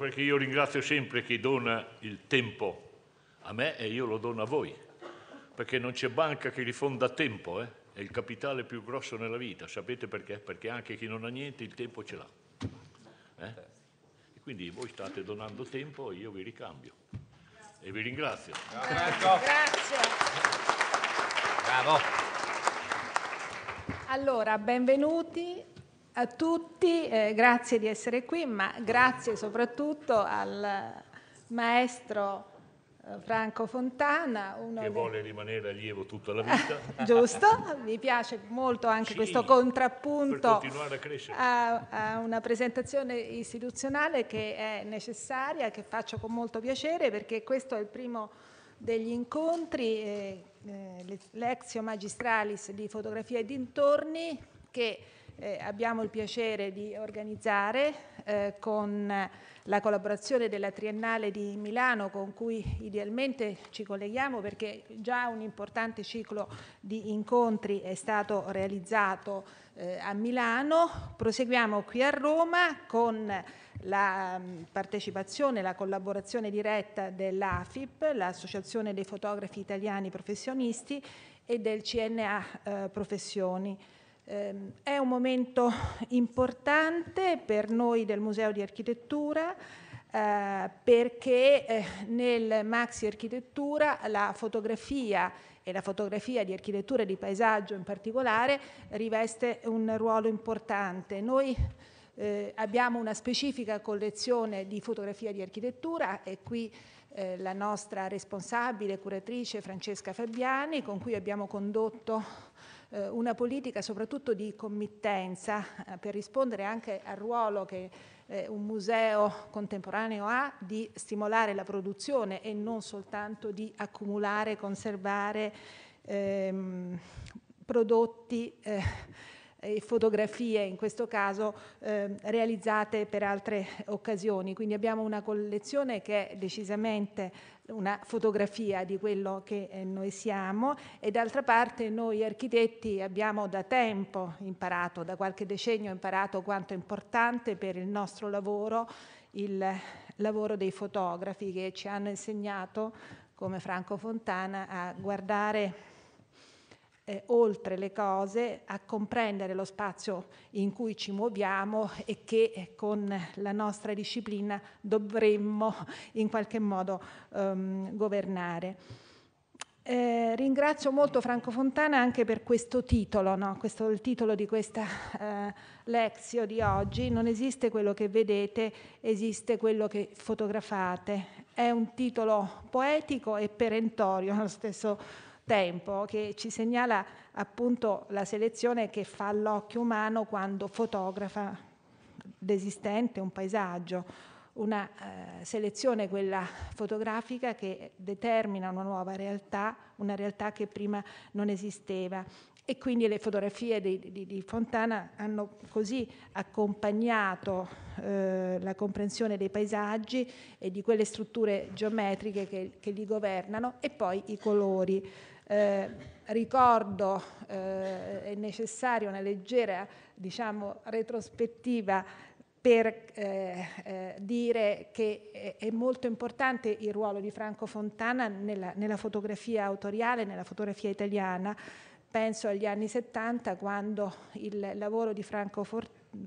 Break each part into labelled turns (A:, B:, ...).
A: perché io ringrazio sempre chi dona il tempo a me e io lo dono a voi, perché non c'è banca che rifonda tempo, eh? è il capitale più grosso nella vita, sapete perché? Perché anche chi non ha niente il tempo ce l'ha. Eh? E quindi voi state donando tempo e io vi ricambio. Grazie. E vi ringrazio. Grazie.
B: Grazie.
A: Bravo.
C: Allora, benvenuti a tutti, eh, grazie di essere qui, ma grazie soprattutto al maestro eh, Franco Fontana. Uno che dei... vuole
A: rimanere allievo tutta la vita. Giusto,
C: mi piace molto anche sì, questo contrappunto a, a, una presentazione istituzionale che è necessaria, che faccio con molto piacere perché questo è il primo degli incontri, eh, eh, l'Exio Magistralis di fotografia e dintorni che eh, abbiamo il piacere di organizzare eh, con la collaborazione della Triennale di Milano con cui idealmente ci colleghiamo perché già un importante ciclo di incontri è stato realizzato eh, a Milano. Proseguiamo qui a Roma con la mh, mm, partecipazione, la collaborazione diretta dell'AFIP, l'Associazione dei Fotografi Italiani Professionisti e del CNA eh, Professioni. Ehm, è un momento importante per noi del Museo di Architettura eh, perché eh, nel Maxi Architettura la fotografia e la fotografia di architettura e di paesaggio in particolare riveste un ruolo importante. Noi eh, abbiamo una specifica collezione di fotografia di architettura e qui eh, la nostra responsabile, curatrice Francesca Fabiani, con cui abbiamo condotto eh, una politica soprattutto di committenza eh, per rispondere anche al ruolo che eh, un museo contemporaneo ha di stimolare la produzione e non soltanto di accumulare, conservare ehm, prodotti eh, e fotografie, in questo caso eh, realizzate per altre occasioni. Quindi abbiamo una collezione che è decisamente una fotografia di quello che eh, noi siamo e d'altra parte noi architetti abbiamo da tempo imparato, da qualche decennio imparato quanto è importante per il nostro lavoro il lavoro dei fotografi che ci hanno insegnato, come Franco Fontana, a guardare eh, oltre le cose, a comprendere lo spazio in cui ci muoviamo e che eh, con la nostra disciplina dovremmo in qualche modo ehm, governare. Eh, ringrazio molto Franco Fontana anche per questo titolo, no? questo, il titolo di questa eh, lezio di oggi, non esiste quello che vedete, esiste quello che fotografate. È un titolo poetico e perentorio allo stesso tempo tempo che ci segnala appunto la selezione che fa l'occhio umano quando fotografa l'esistente, un paesaggio, una eh, selezione, quella fotografica, che determina una nuova realtà, una realtà che prima non esisteva. E quindi le fotografie di, di, di Fontana hanno così accompagnato eh, la comprensione dei paesaggi e di quelle strutture geometriche che, che li governano e poi i colori. Eh, ricordo, eh, è necessaria una leggera diciamo, retrospettiva per eh, eh dire che è molto importante il ruolo di Franco Fontana nella, nella fotografia autoriale, nella fotografia italiana. Penso agli anni 70 quando il lavoro di Franco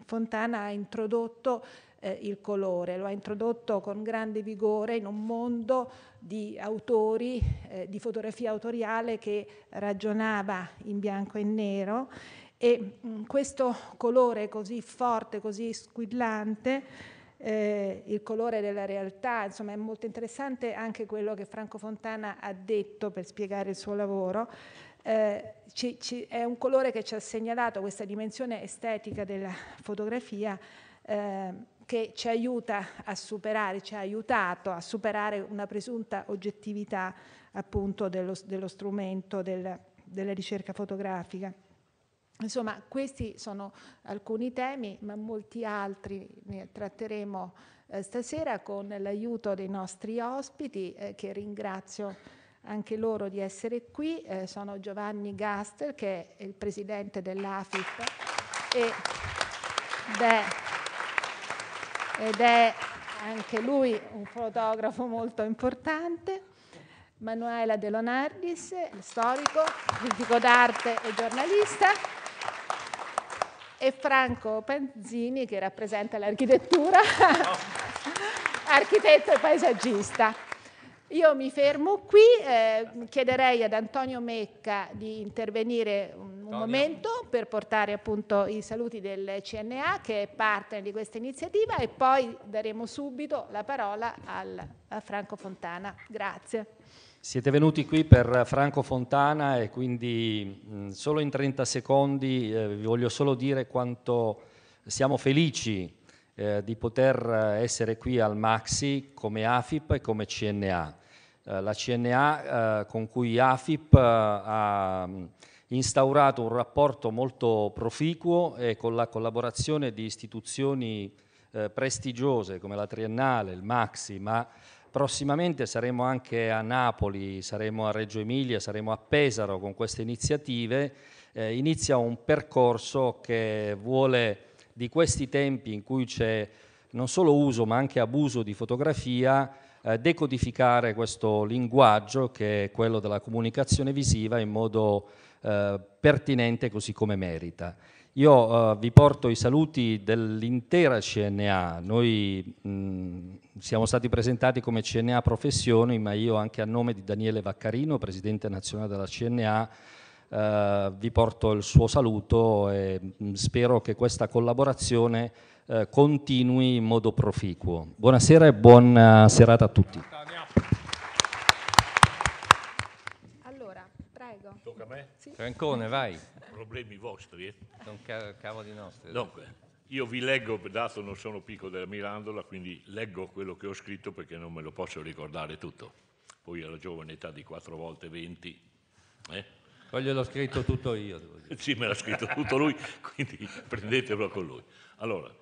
C: Fontana ha introdotto eh, il colore, lo ha introdotto con grande vigore in un mondo di autori eh, di fotografia autoriale che ragionava in bianco e nero e mh, mm, questo colore così forte, così squillante eh, il colore della realtà, insomma è molto interessante anche quello che Franco Fontana ha detto per spiegare il suo lavoro. Eh, ci, ci, è un colore che ci ha segnalato questa dimensione estetica della fotografia eh, che ci aiuta a superare, ci ha aiutato a superare una presunta oggettività appunto dello, dello strumento del, della ricerca fotografica. Insomma, questi sono alcuni temi, ma molti altri ne tratteremo eh, stasera con l'aiuto dei nostri ospiti, eh, che ringrazio anche loro di essere qui. Eh, sono Giovanni Gaster, che è il presidente dell'AFIP, e beh, ed è anche lui un fotografo molto importante. Manuela De Leonardis, storico, critico d'arte e giornalista, e Franco Panzini che rappresenta l'architettura, architetto e paesaggista. Io mi fermo qui, eh, chiederei ad Antonio Mecca di intervenire un, un momento per portare appunto i saluti del CNA che è partner di questa iniziativa e poi daremo subito la parola al, a Franco Fontana. Grazie.
D: Siete venuti qui per Franco Fontana e quindi mh, mm, solo in 30 secondi eh, vi voglio solo dire quanto siamo felici eh, di poter eh, essere qui al Maxi come AFIP e come CNA. Eh, la CNA eh, con cui AFIP eh, ha mm, instaurato un rapporto molto proficuo e con la collaborazione di istituzioni prestigiose come la Triennale, il Maxi, ma prossimamente saremo anche a Napoli, saremo a Reggio Emilia, saremo a Pesaro con queste iniziative, eh, inizia un percorso che vuole di questi tempi in cui c'è non solo uso ma anche abuso di fotografia, eh, decodificare questo linguaggio che è quello della comunicazione visiva in modo eh, pertinente così come merita. Io eh, vi porto i saluti dell'intera CNA, noi mh, siamo stati presentati come CNA Professioni, ma io anche a nome di Daniele Vaccarino, Presidente nazionale della CNA, eh, vi porto il suo saluto e mh, spero che questa collaborazione eh, continui in modo proficuo. Buonasera e buona eh, serata a tutti.
C: Allora, prego. Tocca a me? Sì.
D: Francone, vai.
A: Problemi vostri, eh? Non ca- cavoli nostri. Dunque, io vi leggo, dato non sono picco della Mirandola, quindi leggo quello che ho scritto perché non me lo posso ricordare tutto. Poi alla giovane età di 4 volte 20. Eh? Poi gliel'ho scritto tutto io. Sì, me l'ha scritto tutto lui, quindi prendetelo con lui. Allora,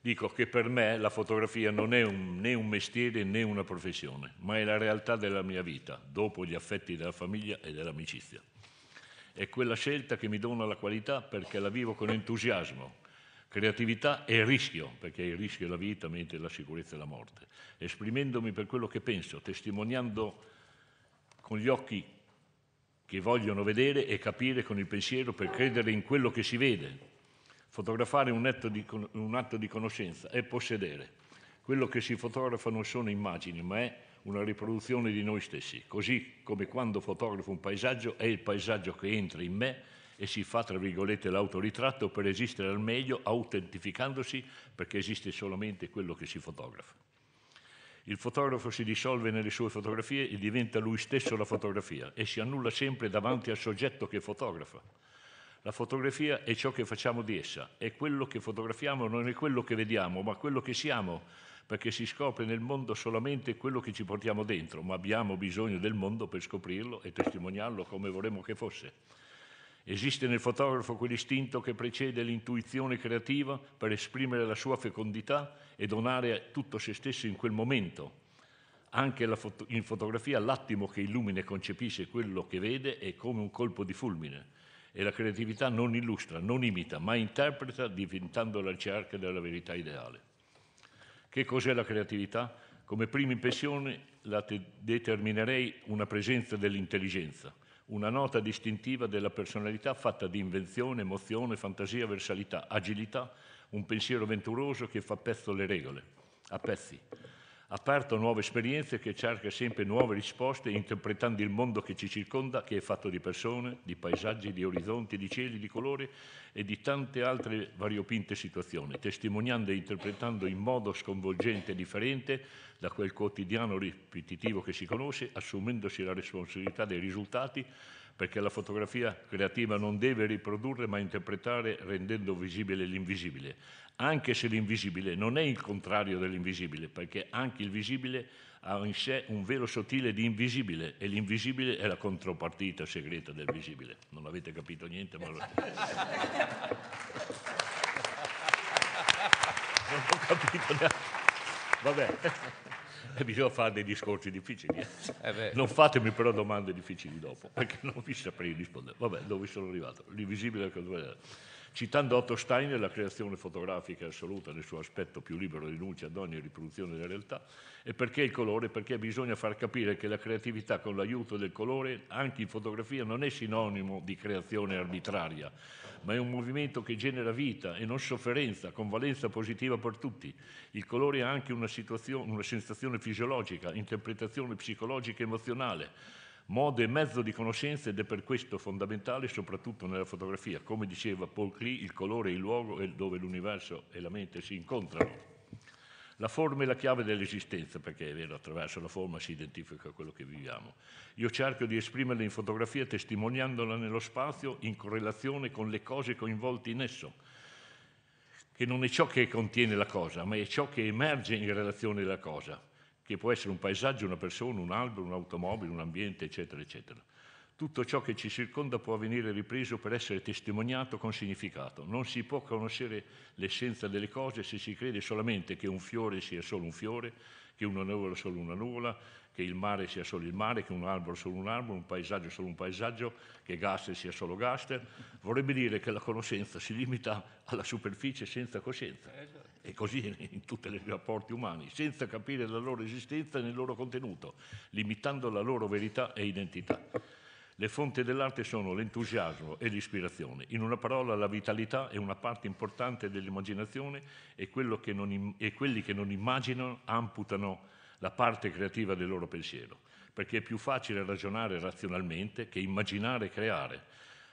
A: dico che per me la fotografia non è un, né un mestiere né una professione, ma è la realtà della mia vita, dopo gli affetti della famiglia e dell'amicizia. È quella scelta che mi dona la qualità perché la vivo con entusiasmo, creatività e rischio, perché il rischio è la vita, mentre la sicurezza è la morte, esprimendomi per quello che penso, testimoniando con gli occhi che vogliono vedere e capire con il pensiero per credere in quello che si vede, Fotografare un atto, di, un atto di conoscenza è possedere. Quello che si fotografa non sono immagini, ma è una riproduzione di noi stessi, così come quando fotografo un paesaggio è il paesaggio che entra in me e si fa, tra virgolette, l'autoritratto per esistere al meglio, autentificandosi perché esiste solamente quello che si fotografa. Il fotografo si dissolve nelle sue fotografie e diventa lui stesso la fotografia e si annulla sempre davanti al soggetto che fotografa. La fotografia è ciò che facciamo di essa, è quello che fotografiamo, non è quello che vediamo, ma quello che siamo, perché si scopre nel mondo solamente quello che ci portiamo dentro, ma abbiamo bisogno del mondo per scoprirlo e testimoniarlo come vorremmo che fosse. Esiste nel fotografo quell'istinto che precede l'intuizione creativa per esprimere la sua fecondità e donare tutto se stesso in quel momento. Anche in fotografia l'attimo che illumina e concepisce quello che vede è come un colpo di fulmine e la creatività non illustra, non imita, ma interpreta diventando la ricerca della verità ideale. Che cos'è la creatività? Come prima impressione la te- determinerei una presenza dell'intelligenza, una nota distintiva della personalità fatta di invenzione, emozione, fantasia, versalità, agilità, un pensiero venturoso che fa pezzo le regole, a pezzi aperto a nuove esperienze che cerca sempre nuove risposte interpretando il mondo che ci circonda, che è fatto di persone, di paesaggi, di orizzonti, di cieli, di colori e di tante altre variopinte situazioni, testimoniando e interpretando in modo sconvolgente e differente da quel quotidiano ripetitivo che si conosce, assumendosi la responsabilità dei risultati, perché la fotografia creativa non deve riprodurre ma interpretare rendendo visibile l'invisibile, anche se l'invisibile non è il contrario dell'invisibile, perché anche il visibile ha in sé un velo sottile di invisibile e l'invisibile è la contropartita segreta del visibile. Non avete capito niente, ma lo... non ho capito neanche. Vabbè, bisogna fare dei discorsi difficili. Eh, eh non fatemi però domande difficili dopo, perché non vi saprei rispondere. Vabbè, dove sono arrivato? L'invisibile è il contrario citando Otto Steiner la creazione fotografica assoluta nel suo aspetto più libero rinuncia ad ogni riproduzione della realtà e perché il colore? Perché bisogna far capire che la creatività con l'aiuto del colore anche in fotografia non è sinonimo di creazione arbitraria, ma è un movimento che genera vita e non sofferenza, con valenza positiva per tutti. Il colore ha anche una, una sensazione fisiologica, interpretazione psicologica e emozionale modo e mezzo di conoscenza ed è per questo fondamentale soprattutto nella fotografia. Come diceva Paul Klee, il colore è il luogo dove l'universo e la mente si incontrano. La forma è la chiave dell'esistenza, perché è vero, attraverso la forma si identifica quello che viviamo. Io cerco di esprimerla in fotografia testimoniandola nello spazio in correlazione con le cose coinvolte in esso, che non è ciò che contiene la cosa, ma è ciò che emerge in relazione alla cosa che può essere un paesaggio, una persona, un albero, un'automobile, un ambiente, eccetera, eccetera. Tutto ciò che ci circonda può venire ripreso per essere testimoniato con significato. Non si può conoscere l'essenza delle cose se si crede solamente che un fiore sia solo un fiore, che una nuvola solo una nuvola, che il mare sia solo il mare, che un albero solo un albero, un paesaggio solo un paesaggio, che Gaster sia solo Gaster. Vorrebbe dire che la conoscenza si limita alla superficie senza coscienza. Eh, certo e così in tutti i rapporti umani, senza capire la loro esistenza nel loro contenuto, limitando la loro verità e identità. Le fonti dell'arte sono l'entusiasmo e l'ispirazione, in una parola la vitalità è una parte importante dell'immaginazione e, che non, e quelli che non immaginano amputano la parte creativa del loro pensiero, perché è più facile ragionare razionalmente che immaginare e creare,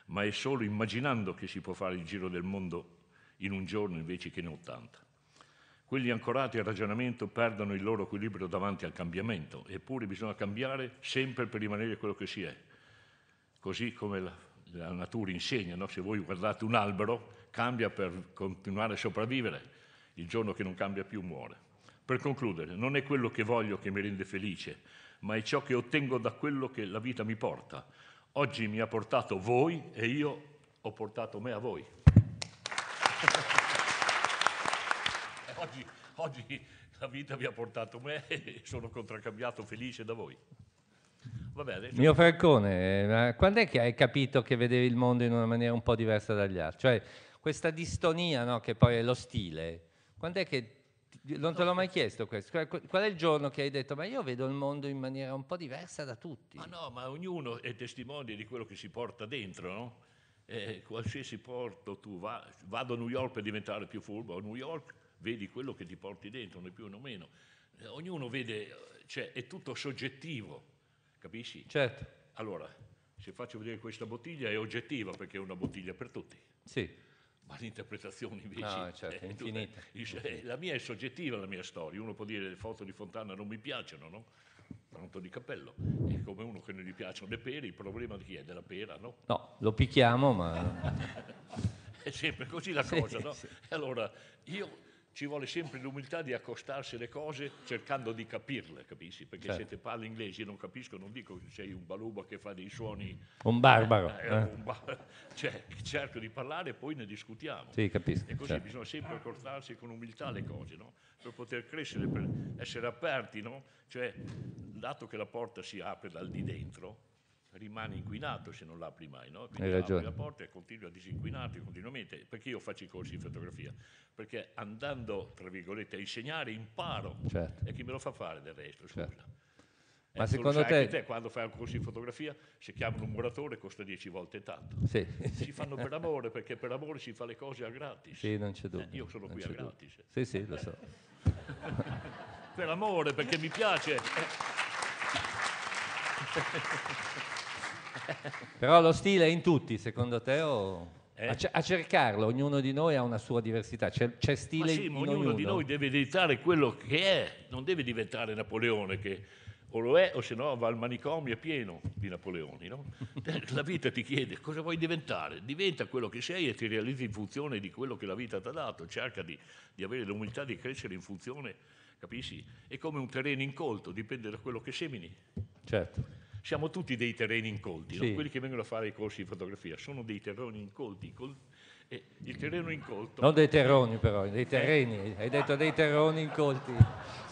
A: ma è solo immaginando che si può fare il giro del mondo in un giorno invece che in 80. Quelli ancorati al ragionamento perdono il loro equilibrio davanti al cambiamento, eppure bisogna cambiare sempre per rimanere quello che si è. Così come la, la natura insegna, no? se voi guardate un albero, cambia per continuare a sopravvivere, il giorno che non cambia più muore. Per concludere, non è quello che voglio che mi rende felice, ma è ciò che ottengo da quello che la vita mi porta. Oggi mi ha portato voi e io ho portato me a voi oggi, oggi la vita vi ha portato me e sono contraccambiato felice da voi. Vabbè, adesso... Mio
E: Falcone, quando è che hai capito che vedevi il mondo in una maniera un po' diversa dagli altri? Cioè, questa distonia no, che poi è lo stile, quando è che... Non te l'ho mai chiesto questo. Cioè, qual è il giorno che hai detto, ma io vedo il mondo in maniera un po' diversa da tutti?
A: Ma no, ma ognuno è testimone di quello che si porta dentro, no? Eh, qualsiasi porto tu va, vado a New York per diventare più furbo, a New York vedi quello che ti porti dentro, né più né meno. Eh, ognuno vede, eh, cioè è tutto soggettivo, capisci? Certo. Allora, se faccio vedere questa bottiglia è oggettiva perché è una bottiglia per tutti. Sì. Ma l'interpretazione invece no, certo, è infinita. Tutta, eh, la mia è soggettiva la mia storia. Uno può dire le foto di Fontana non mi piacciono, no? Pronto di cappello. È come uno che non gli piacciono le pere, il problema di chi è? Della pera, no?
E: No, lo picchiamo, ma...
A: è sempre così la cosa, no? Sì. Allora, io ci vuole sempre l'umiltà di accostarsi alle cose cercando di capirle, capisci? Perché certo. se te parli inglese non capisco, non dico che sei un baluba che fa dei suoni... Un barbaro. Eh, eh. eh. Un bar... cioè, cerco di parlare e poi ne discutiamo. Sì, capisco. E così certo. bisogna sempre accostarsi con umiltà alle cose, no? Per poter crescere, per essere aperti, no? Cioè, dato che la porta si apre dal di dentro, rimane inquinato se non l'apri mai, no? Quindi apri la porta e continui a disinquinarti continuamente. Perché io faccio i corsi di fotografia? Perché andando, tra virgolette, a insegnare imparo. Certo. E chi me lo fa fare del resto, scusa. Certo. Eh, Ma secondo te... te... quando fai un corso di fotografia se chiamano un muratore costa dieci volte tanto. Sì. Si fanno per amore perché per amore si fa le cose a gratis. Sì, non c'è dubbio. Eh, io sono non qui a dubbio. gratis. Sì, sì, lo so. per amore perché mi piace.
E: Però lo stile è in tutti, secondo te? O... Eh? A, a, cercarlo, ognuno di noi ha una sua diversità, c'è, c'è stile sì, in ognuno. ognuno di noi deve
A: diventare quello che è, non deve diventare Napoleone che o lo è o se no va al manicomio pieno di Napoleoni. No? Eh, la vita ti chiede cosa vuoi diventare, diventa quello che sei e ti realizzi in funzione di quello che la vita ti ha dato, cerca di, di avere l'umiltà di crescere in funzione, capisci? È come un terreno incolto, dipende da quello che semini. Certo siamo tutti dei terreni incolti, sì. no? quelli che vengono a fare i corsi di fotografia sono dei terreni incolti, incol- eh, il terreno incolto... Non dei
E: terroni però, dei terreni, hai detto dei terroni incolti,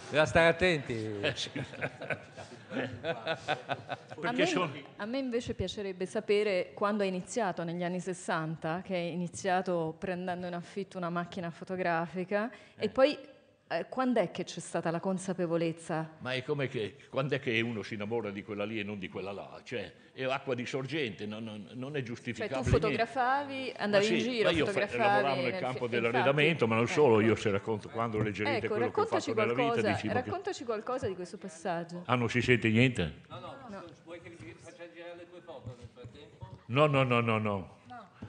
E: bisogna stare attenti. Eh, sì.
A: a,
E: me,
F: a, me, invece piacerebbe sapere quando è iniziato negli anni 60, che è iniziato prendendo in affitto una macchina fotografica eh. e poi eh, quando è che c'è stata la consapevolezza?
A: Ma è come che quando è che uno si innamora di quella lì e non di quella là? Cioè, è acqua di sorgente, non, non, non è giustificabile. Cioè, tu fotografavi, niente. andavi sì, in giro, io fotografavi. Io lavoravo nel, nel campo fi- dell'arredamento, infatti, ma non solo. Ecco. Io, se racconto quando leggerete ecco, quello che ho fatto qualcosa, nella vita, diciamo raccontaci
F: che... qualcosa di questo passaggio.
A: Ah, non si sente niente? No,
F: no, no. vuoi che faccia girare le tue foto
A: nel frattempo? No, no, no, no. no.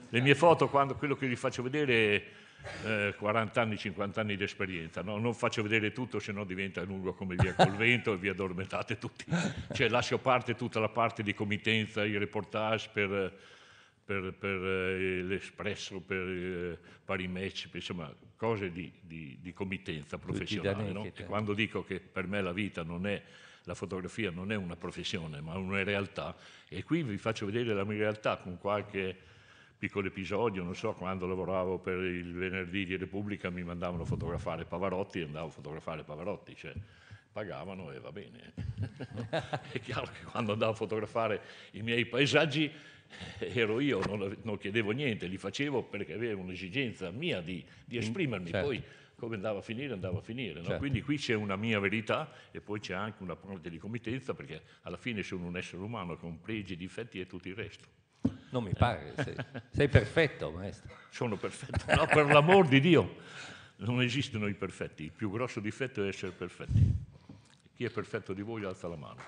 A: Le mie foto, quando, quello che vi faccio vedere È eh, 40 anni, 50 anni di esperienza, no? non faccio vedere tutto se no diventa lungo come via col vento e vi addormentate tutti, cioè lascio parte tutta la parte di committenza, i reportage per, per, per eh, l'Espresso, per eh, pari match, per, insomma cose di, di, di committenza professionale. No? Quando dico che per me la vita non è la fotografia non è una professione ma una realtà e qui vi faccio vedere la mia realtà con qualche piccolo episodio, non so, quando lavoravo per il venerdì di Repubblica mi mandavano a fotografare Pavarotti e andavo a fotografare Pavarotti, cioè pagavano e va bene. È chiaro che quando andavo a fotografare i miei paesaggi eh, ero io, non, non chiedevo niente, li facevo perché avevo un'esigenza mia di, di mm, esprimermi. Certo. Poi come andava a finire, andava a finire. No? Certo. Quindi qui c'è una mia verità e poi c'è anche una parte di committenza perché alla fine sono un essere umano con pregi, difetti e tutto il resto. Non mi pare, eh. sei, sei perfetto maestro. Sono perfetto, no per l'amor di Dio, non esistono i perfetti, il più grosso difetto è essere perfetti. Chi è perfetto di voi alza la mano.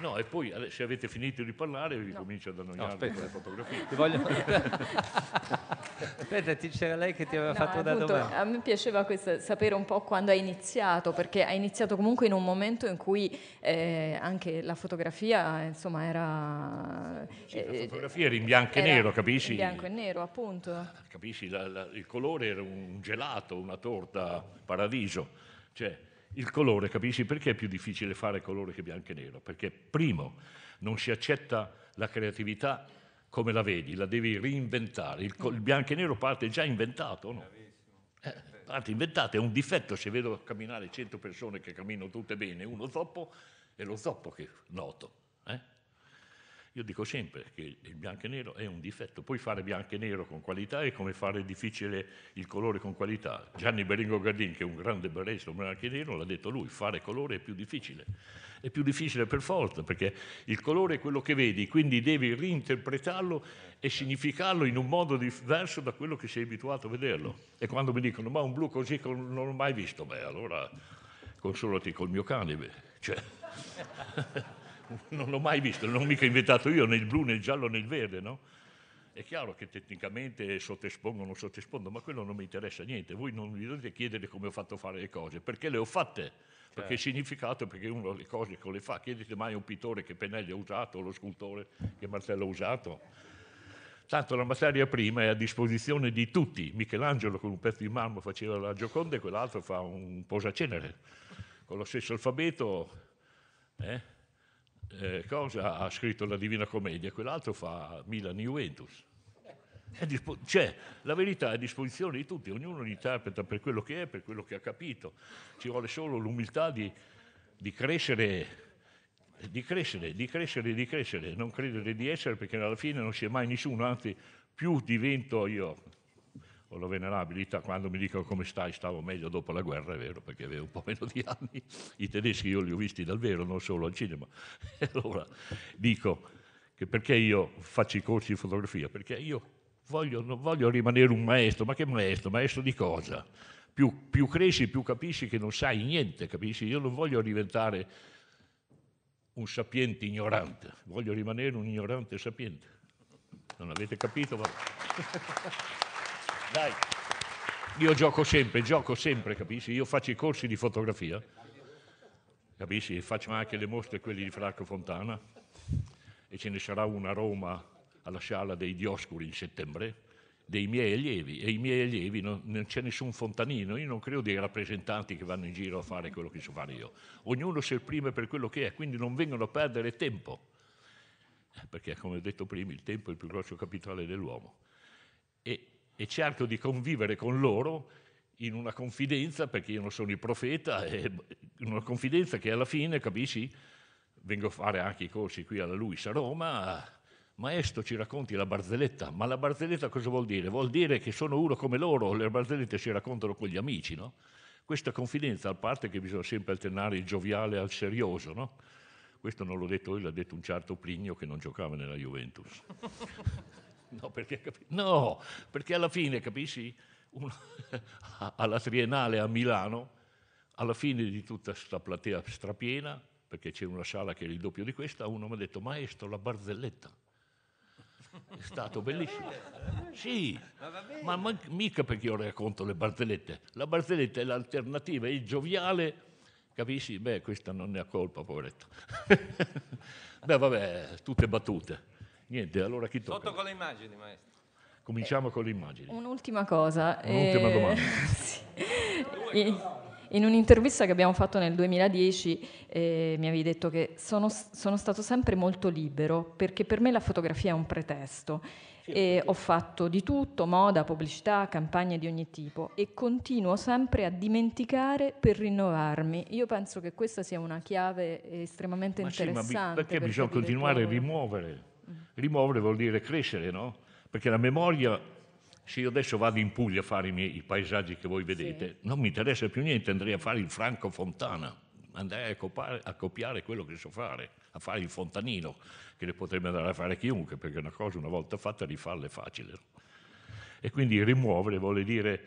A: No, e poi se avete finito di parlare vi no. comincio ad annoiare no, con le fotografie. Ti voglio... aspetta, c'era lei che ti aveva no, fatto appunto, da domanda.
F: A me piaceva questo, sapere un po' quando hai iniziato, perché hai iniziato comunque in un momento in cui eh, anche la fotografia, insomma, era... Sì, eh, la
A: fotografia era in bianco e nero, capisci? In bianco
F: e nero, appunto.
A: Capisci, la, la, il colore era un gelato, una torta, paradiso. Cioè, il colore, capisci perché è più difficile fare colore che bianco e nero? Perché primo, non si accetta la creatività come la vedi, la devi reinventare. Il, il bianco e nero parte già inventato, no? Eh, parte inventato, è un difetto se vedo camminare 100 persone che camminano tutte bene, uno zoppo, è lo zoppo che noto. Eh? Io dico sempre che il bianco e nero è un difetto, puoi fare bianco e nero con qualità è come fare difficile il colore con qualità. Gianni Beringo Gardin, che è un grande berretto bianco e nero, l'ha detto lui, fare colore è più difficile. È più difficile per forza, perché il colore è quello che vedi, quindi devi reinterpretarlo e significarlo in un modo diverso da quello che sei abituato a vederlo. E quando mi dicono, ma un blu così non l'ho mai visto, beh allora consolati col mio cane. Beh. Cioè. non l'ho mai visto, non ho mica inventato io, né il blu, né il giallo, né il verde, no? È chiaro che tecnicamente sottespongo o non sottespondo, ma quello non mi interessa niente. Voi non vi dovete chiedere come ho fatto a fare le cose, perché le ho fatte, perché il certo. significato è perché uno le cose che le fa. Chiedete mai a un pittore che pennelli ha usato, o lo scultore che martello ha usato. Tanto la materia prima è a disposizione di tutti. Michelangelo con un pezzo di marmo faceva la Gioconda e quell'altro fa un posacenere. Con lo stesso alfabeto... Eh? eh, cosa ha scritto la Divina Commedia, quell'altro fa Milan-Juventus. Dispo- cioè, la verità è a disposizione di tutti, ognuno interpreta per quello che è, per quello che ha capito. Ci vuole solo l'umiltà di, di crescere di crescere, di crescere, di crescere, non credere di essere perché alla fine non si è mai nessuno, anzi più divento io, o la venerabilità, quando mi dicono come stai, stavo meglio dopo la guerra, è vero, perché avevo un po' meno di anni, i tedeschi io li ho visti dal vero, non solo al cinema. E allora dico che perché io faccio i corsi di fotografia? Perché io voglio, non voglio rimanere un maestro, ma che maestro? Maestro di cosa? Più, più cresci, più capisci che non sai niente, capisci? Io non voglio diventare un sapiente ignorante, voglio rimanere un ignorante sapiente. Non avete capito? Ma... Dai. Io gioco sempre, gioco sempre, capisci? Io faccio i corsi di fotografia, capisci? Faccio anche le mostre, quelli di Franco Fontana, e ce ne sarà una a Roma alla sala dei Dioscuri in settembre, dei miei allievi e i miei allievi non, non c'è nessun fontanino, io non credo dei rappresentanti che vanno in giro a fare quello che so fare io, ognuno si esprime per quello che è, quindi non vengono a perdere tempo, eh, perché come ho detto prima il tempo è il più grosso capitale dell'uomo e e cerco di convivere con loro in una confidenza, perché io non sono il profeta, in una confidenza che alla fine, capisci, vengo a fare anche i corsi qui alla Luis a Roma, maestro ci racconti la barzelletta, ma la barzelletta cosa vuol dire? Vuol dire che sono uno come loro, le barzellette si raccontano con gli amici, no? Questa confidenza, a parte che bisogna sempre alternare il gioviale al serioso, no? Questo non l'ho detto io, l'ha detto un certo Plinio che non giocava nella Juventus. No perché, no, perché alla fine, capisci, Uno, alla triennale a Milano, alla fine di tutta questa platea strapiena, perché c'è una sala che è il doppio di questa, uno mi ha detto, maestro, la barzelletta. È stato bellissimo. Sì, ma, ma mica perché io racconto le barzellette. La barzelletta è l'alternativa, è il gioviale capisci? Beh, questa non ne ha colpa, poveretto. Beh, vabbè, tutte battute. Niente, allora chi tocca? Sotto con le immagini, maestro. Cominciamo eh, con le immagini.
F: Un'ultima cosa. Un'ultima eh, domanda. Sì. In un'intervista che abbiamo fatto nel 2010 eh, mi avevi detto che sono, sono, stato sempre molto libero perché per me la fotografia è un pretesto. e ho fatto di tutto, moda, pubblicità, campagne di ogni tipo e continuo sempre a dimenticare per rinnovarmi. Io penso che questa sia una chiave estremamente ma interessante. Sì, ma perché, perché bisogna continuare
A: a rimuovere? Rimuovere vuol dire crescere, no? Perché la memoria, se io adesso vado in Puglia a fare i, miei, i paesaggi che voi vedete, sì. non mi interessa più niente, andrei a fare il Franco Fontana, andrei a, copare, a copiare quello che so fare, a fare il fontanino, che le potrebbe andare a fare chiunque, perché una cosa una volta fatta rifarla è facile. E quindi rimuovere vuol dire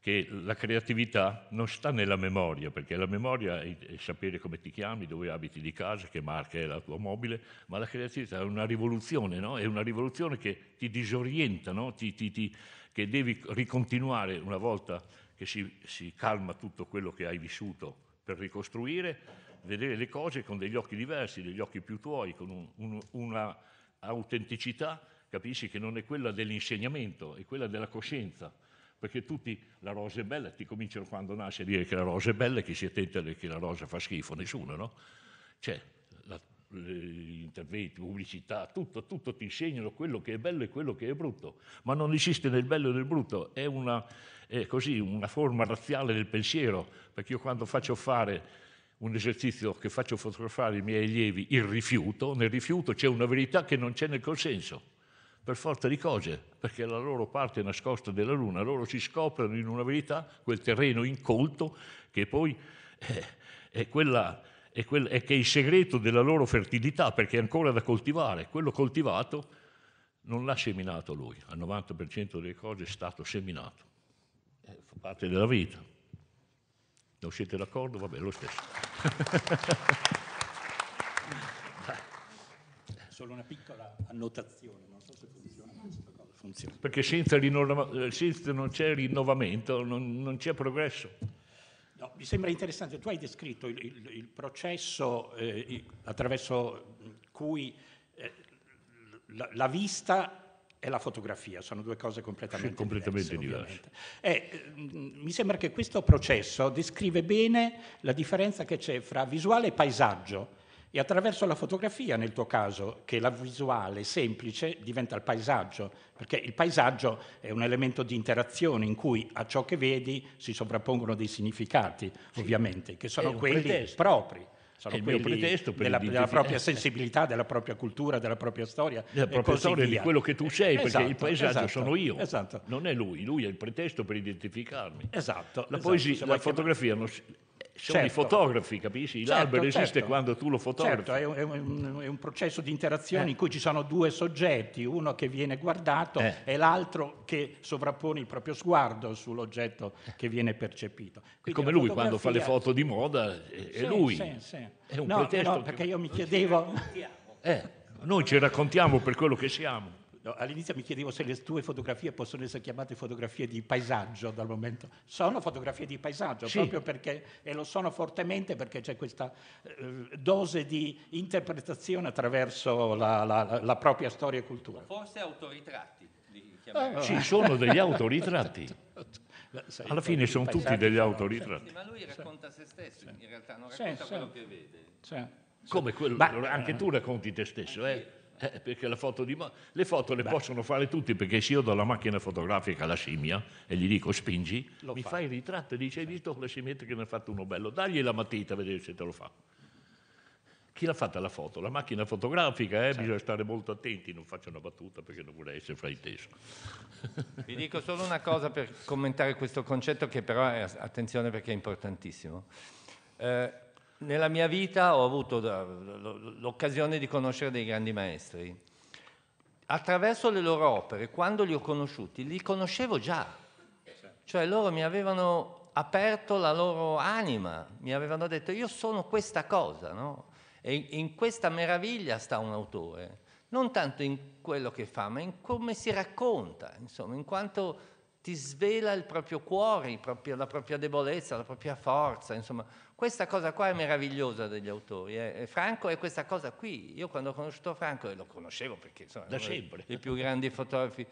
A: che la creatività non sta nella memoria, perché la memoria è sapere come ti chiami, dove abiti di casa, che marca è la tua mobile, ma la creatività è una rivoluzione, no? è una rivoluzione che ti disorienta, no? ti, ti, ti, che devi ricontinuare una volta che si, si calma tutto quello che hai vissuto per ricostruire, vedere le cose con degli occhi diversi, degli occhi più tuoi, con un, un, una autenticità, capisci che non è quella dell'insegnamento, è quella della coscienza perché tutti la rosa è bella, ti cominciano quando nasce a dire che la rosa è bella, e che si attenta che la rosa fa schifo, nessuno, no? Cioè, la, gli interventi, pubblicità, tutto, tutto ti insegnano quello che è bello e quello che è brutto, ma non esiste nel bello e nel brutto, è una, è così, una forma razziale del pensiero, perché io quando faccio fare un esercizio che faccio fotografare i miei allievi, il rifiuto, nel rifiuto c'è una verità che non c'è nel consenso per forza di cose, perché la loro parte nascosta della Luna, loro si scoprono in una verità, quel terreno incolto, che poi è, eh, è, quella, è, quel, è che è il segreto della loro fertilità, perché è ancora da coltivare. Quello coltivato non l'ha seminato lui, al 90% delle cose è stato seminato, eh, fa parte della vita. Non siete d'accordo? Va bene, lo stesso.
B: solo una piccola annotazione, non so se funziona questa cosa.
A: Funziona. Perché senza, senza non c'è rinnovamento, non, non c'è progresso.
B: No, mi sembra interessante, tu hai descritto il, il, il processo eh, attraverso cui eh, la, la, vista e la fotografia sono due cose completamente, sì, completamente diverse. diverse. E, eh, mi sembra che questo processo descrive bene la differenza che c'è fra visuale e paesaggio e attraverso la fotografia, nel tuo caso, che la visuale semplice diventa il paesaggio, perché il paesaggio è un elemento di interazione in cui a ciò che vedi si sovrappongono dei significati, sì. ovviamente, che sono quelli pretesto. propri sono il mio pretesto per della, della propria sensibilità, della propria cultura, della propria storia, della propria storia di quello che tu sei, esatto, perché il paesaggio esatto, sono io, esatto. non è lui, lui è il pretesto per identificarmi. Esatto. La, esatto,
A: poesia, la fotografia chiamare... non si, sono certo. i fotografi, capisci? L'albero certo, esiste certo. quando tu lo fotografi. Certo, è,
B: un, è, un, processo di interazione eh. in cui ci sono due soggetti, uno che viene guardato eh. e l'altro che sovrappone il proprio sguardo sull'oggetto eh. che viene percepito. Quindi è come lui quando fa le foto di moda, è, sì, lui. Sì, sì. È un no, pretesto. No, perché io mi chiedevo... Eh,
A: noi ci raccontiamo
B: per quello che siamo. No, all'inizio mi chiedevo se le tue fotografie possono essere chiamate fotografie di paesaggio dal momento. Sono fotografie di paesaggio sì. proprio perché, e lo sono fortemente perché c'è questa eh, dose di interpretazione attraverso la, la, la, propria storia e cultura. Forse autoritratti. Eh, ci sono degli autoritratti. Alla fine sono tutti degli
A: autoritratti.
E: ma lui racconta se stesso, in realtà non racconta quello che
B: vede. Come
A: quello, anche tu racconti te stesso, eh? Eh, eh, perché foto di... le foto le Beh. possono fare tutti perché se io do la macchina fotografica alla scimmia e gli dico spingi, lo mi fa. fai il ritratto e dice hai visto la scimmietta che ne ha fatto uno bello, dagli la matita a vedere se te lo fa. Chi l'ha fatta la foto? La macchina fotografica, eh? certo. bisogna stare molto attenti, non faccio una battuta perché non vorrei essere frainteso.
E: Vi dico solo una cosa per commentare questo concetto che però è, attenzione perché è importantissimo. Eh, nella mia vita ho avuto eh, l'occasione di conoscere dei grandi maestri. Attraverso le loro opere, quando li ho conosciuti, li conoscevo già. Cioè loro mi avevano aperto la loro anima, mi avevano detto io sono questa cosa, no? E in questa meraviglia sta un autore, non tanto in quello che fa, ma in come si racconta, insomma, in quanto ti svela il proprio cuore, il proprio, la propria debolezza, la propria forza, insomma. Questa cosa qua è meravigliosa degli autori. Eh. Franco è questa cosa qui. Io quando ho conosciuto Franco, e lo conoscevo perché insomma, da sempre. i più grandi fotografi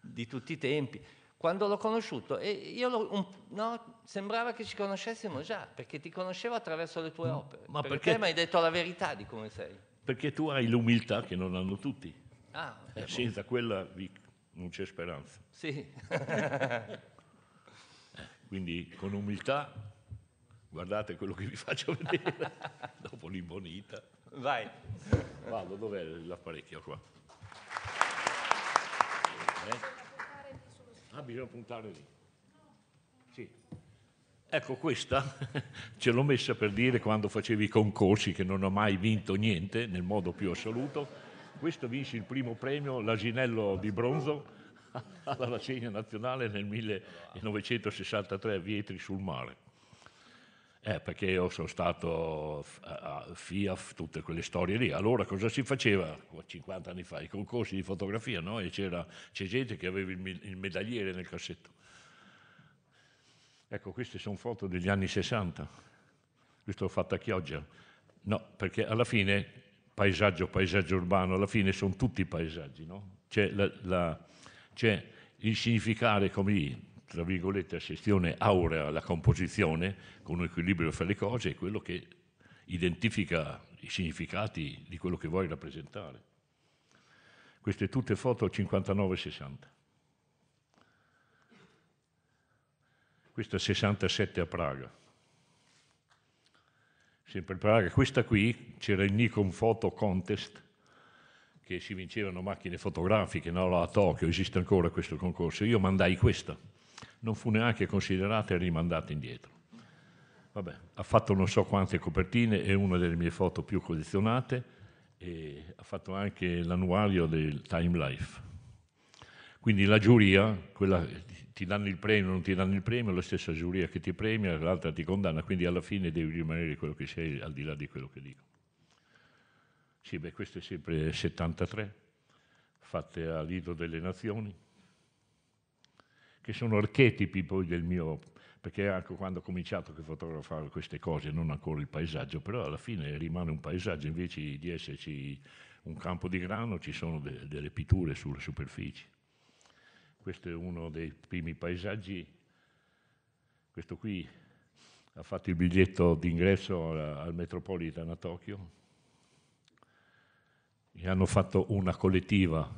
E: di tutti i tempi, quando l'ho conosciuto, lo, un, no, sembrava che ci conoscessimo già, perché ti conoscevo attraverso le tue mm. opere. Ma perché, perché mi hai detto la verità di come sei.
A: Perché tu hai l'umiltà che non hanno tutti. Ah, eh, senza quella vi non c'è speranza.
E: Sì.
A: Quindi con umiltà guardate quello che vi faccio vedere dopo l'imbonita. Vai. Vado, dov'è l'apparecchio qua? Eh? Ah, bisogna puntare lì. Sì. Ecco, questa ce l'ho messa per dire quando facevi i concorsi che non ho mai vinto niente, nel modo più assoluto questo vince il primo premio, l'asinello di bronzo, alla Cegna Nazionale nel 1963 a Vietri sul Mare. Eh, perché io sono stato a FIAF, tutte quelle storie lì. Allora cosa si faceva 50 anni fa? I concorsi di fotografia, no? E c'era, c'è gente che aveva il medagliere nel cassetto. Ecco, queste sono foto degli anni 60. Questo l'ho fatto a Chioggia. No, perché alla fine paesaggio, paesaggio urbano, alla fine sono tutti paesaggi, no? C'è, la, la, c'è il significare come, tra virgolette, a sezione aurea la composizione, con un equilibrio fra le cose, è quello che identifica i significati di quello che vuoi rappresentare. Queste tutte foto 59-60. Questa 67 a Praga sempre per preparare questa qui, c'era il Nikon Photo Contest, che si vincevano macchine fotografiche, no? a Tokyo esiste ancora questo concorso, io mandai questa, non fu neanche considerata e rimandata indietro. Vabbè, ha fatto non so quante copertine, è una delle mie foto più collezionate e ha fatto anche l'annuario del Time Life. Quindi la giuria, quella ti danno il premio, non ti danno il premio, la stessa giuria che ti premia, l'altra ti condanna, quindi alla fine devi rimanere quello che sei al di là di quello che dico. Sì, beh, questo è sempre 73, fatte a Lido delle Nazioni, che sono archetipi poi del mio, perché anche quando ho cominciato a fotografare queste cose, non ancora il paesaggio, però alla fine rimane un paesaggio, invece di esserci un campo di grano ci sono de- delle pitture sulla superficie questo è uno dei primi paesaggi, questo qui ha fatto il biglietto d'ingresso al Metropolitan a Tokyo e hanno fatto una collettiva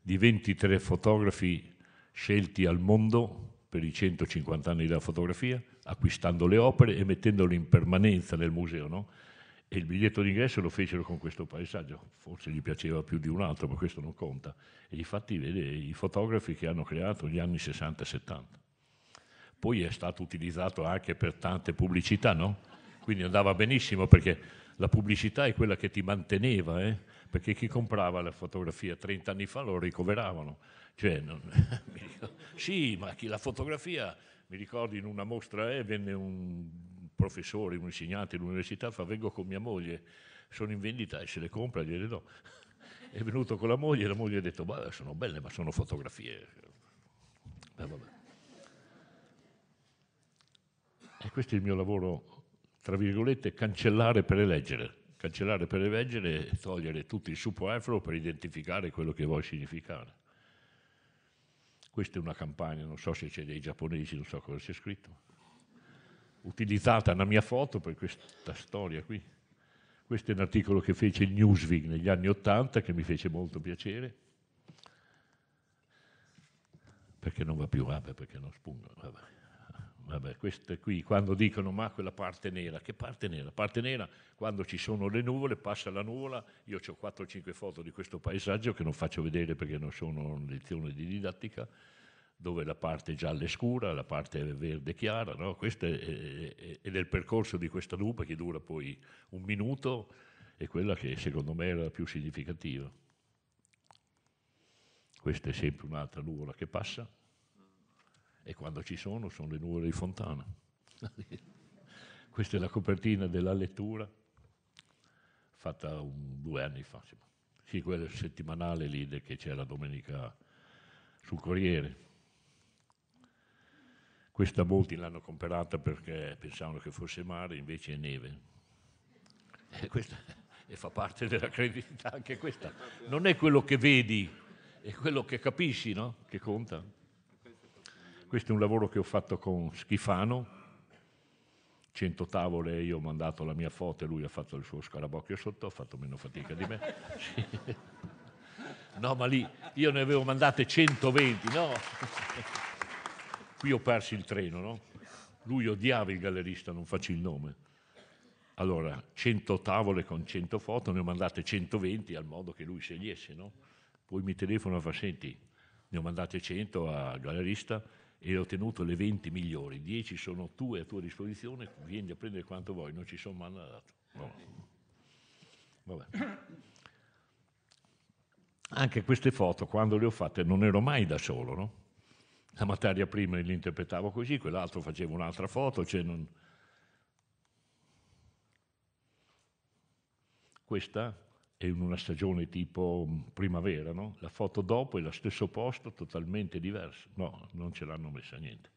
A: di 23 fotografi scelti al mondo per i 150 anni della fotografia, acquistando le opere e mettendole in permanenza nel museo. No? E il biglietto d'ingresso lo fecero con questo paesaggio, forse gli piaceva più di un altro, ma questo non conta. E infatti vede i fotografi che hanno creato gli anni 60 e 70. Poi è stato utilizzato anche per tante pubblicità, no? Quindi andava benissimo perché la pubblicità è quella che ti manteneva, eh? perché chi comprava la fotografia 30 anni fa lo ricoveravano. Cioè, non, sì, ma chi la fotografia, mi ricordo in una mostra eh, venne un professore, un insegnante all'università, fa vengo con mia moglie, sono in vendita e se le compra gliele do. È venuto con la moglie e la moglie ha detto, ma sono belle ma sono fotografie. Eh, e questo è il mio lavoro, tra virgolette, cancellare per eleggere. Cancellare per eleggere e togliere tutto il superfluo per identificare quello che vuoi significare. Questa è una campagna, non so se c'è dei giapponesi, non so cosa c'è scritto utilizzata una mia foto per questa storia qui. Questo è un articolo che fece il Newsweek negli anni Ottanta che mi fece molto piacere. Perché non va più, vabbè, perché non spungo. Vabbè. vabbè, queste qui quando dicono ma quella parte nera, che parte nera? Parte nera quando ci sono le nuvole, passa la nuvola, io ho 4-5 foto di questo paesaggio che non faccio vedere perché non sono lezione di didattica, dove la parte gialla è scura, la parte verde è chiara, no? questo è, è, è, nel percorso di questa lupa che dura poi un minuto, è quella che secondo me era la più significativa. Questa è sempre un'altra nuvola che passa e quando ci sono sono le nuvole di Fontana. questa è la copertina della lettura fatta un, due anni fa, sì, quella settimanale lì che c'era domenica sul Corriere. Questa molti l'hanno comprata perché pensavano che fosse mare, invece è neve. E, questa, e fa parte della credibilità anche questa. Non è quello che vedi, è quello che capisci, no? Che conta. Questo è un lavoro che ho fatto con Schifano, 100 tavole, io ho mandato la mia foto e lui ha fatto il suo scarabocchio sotto, ha fatto meno fatica di me. no, ma lì io ne avevo mandate 120, no? qui ho perso il treno, no? Lui odiava il gallerista, non faccio il nome. Allora, 100 tavole con 100 foto, ne ho mandate 120 al modo che lui scegliesse, no? Poi mi telefona e fa, senti, ne ho mandate 100 al gallerista e ho ottenuto le 20 migliori, 10 sono tue a tua disposizione, vieni a prendere quanto vuoi, non ci sono mandato. No. Vabbè. Anche queste foto, quando le ho fatte, non ero mai da solo, no? la materia prima li interpretavo così, quell'altro faceva un'altra foto, cioè non... Questa è in una stagione tipo primavera, no? La foto dopo è lo stesso posto, totalmente diverso. No, non ce l'hanno messa niente.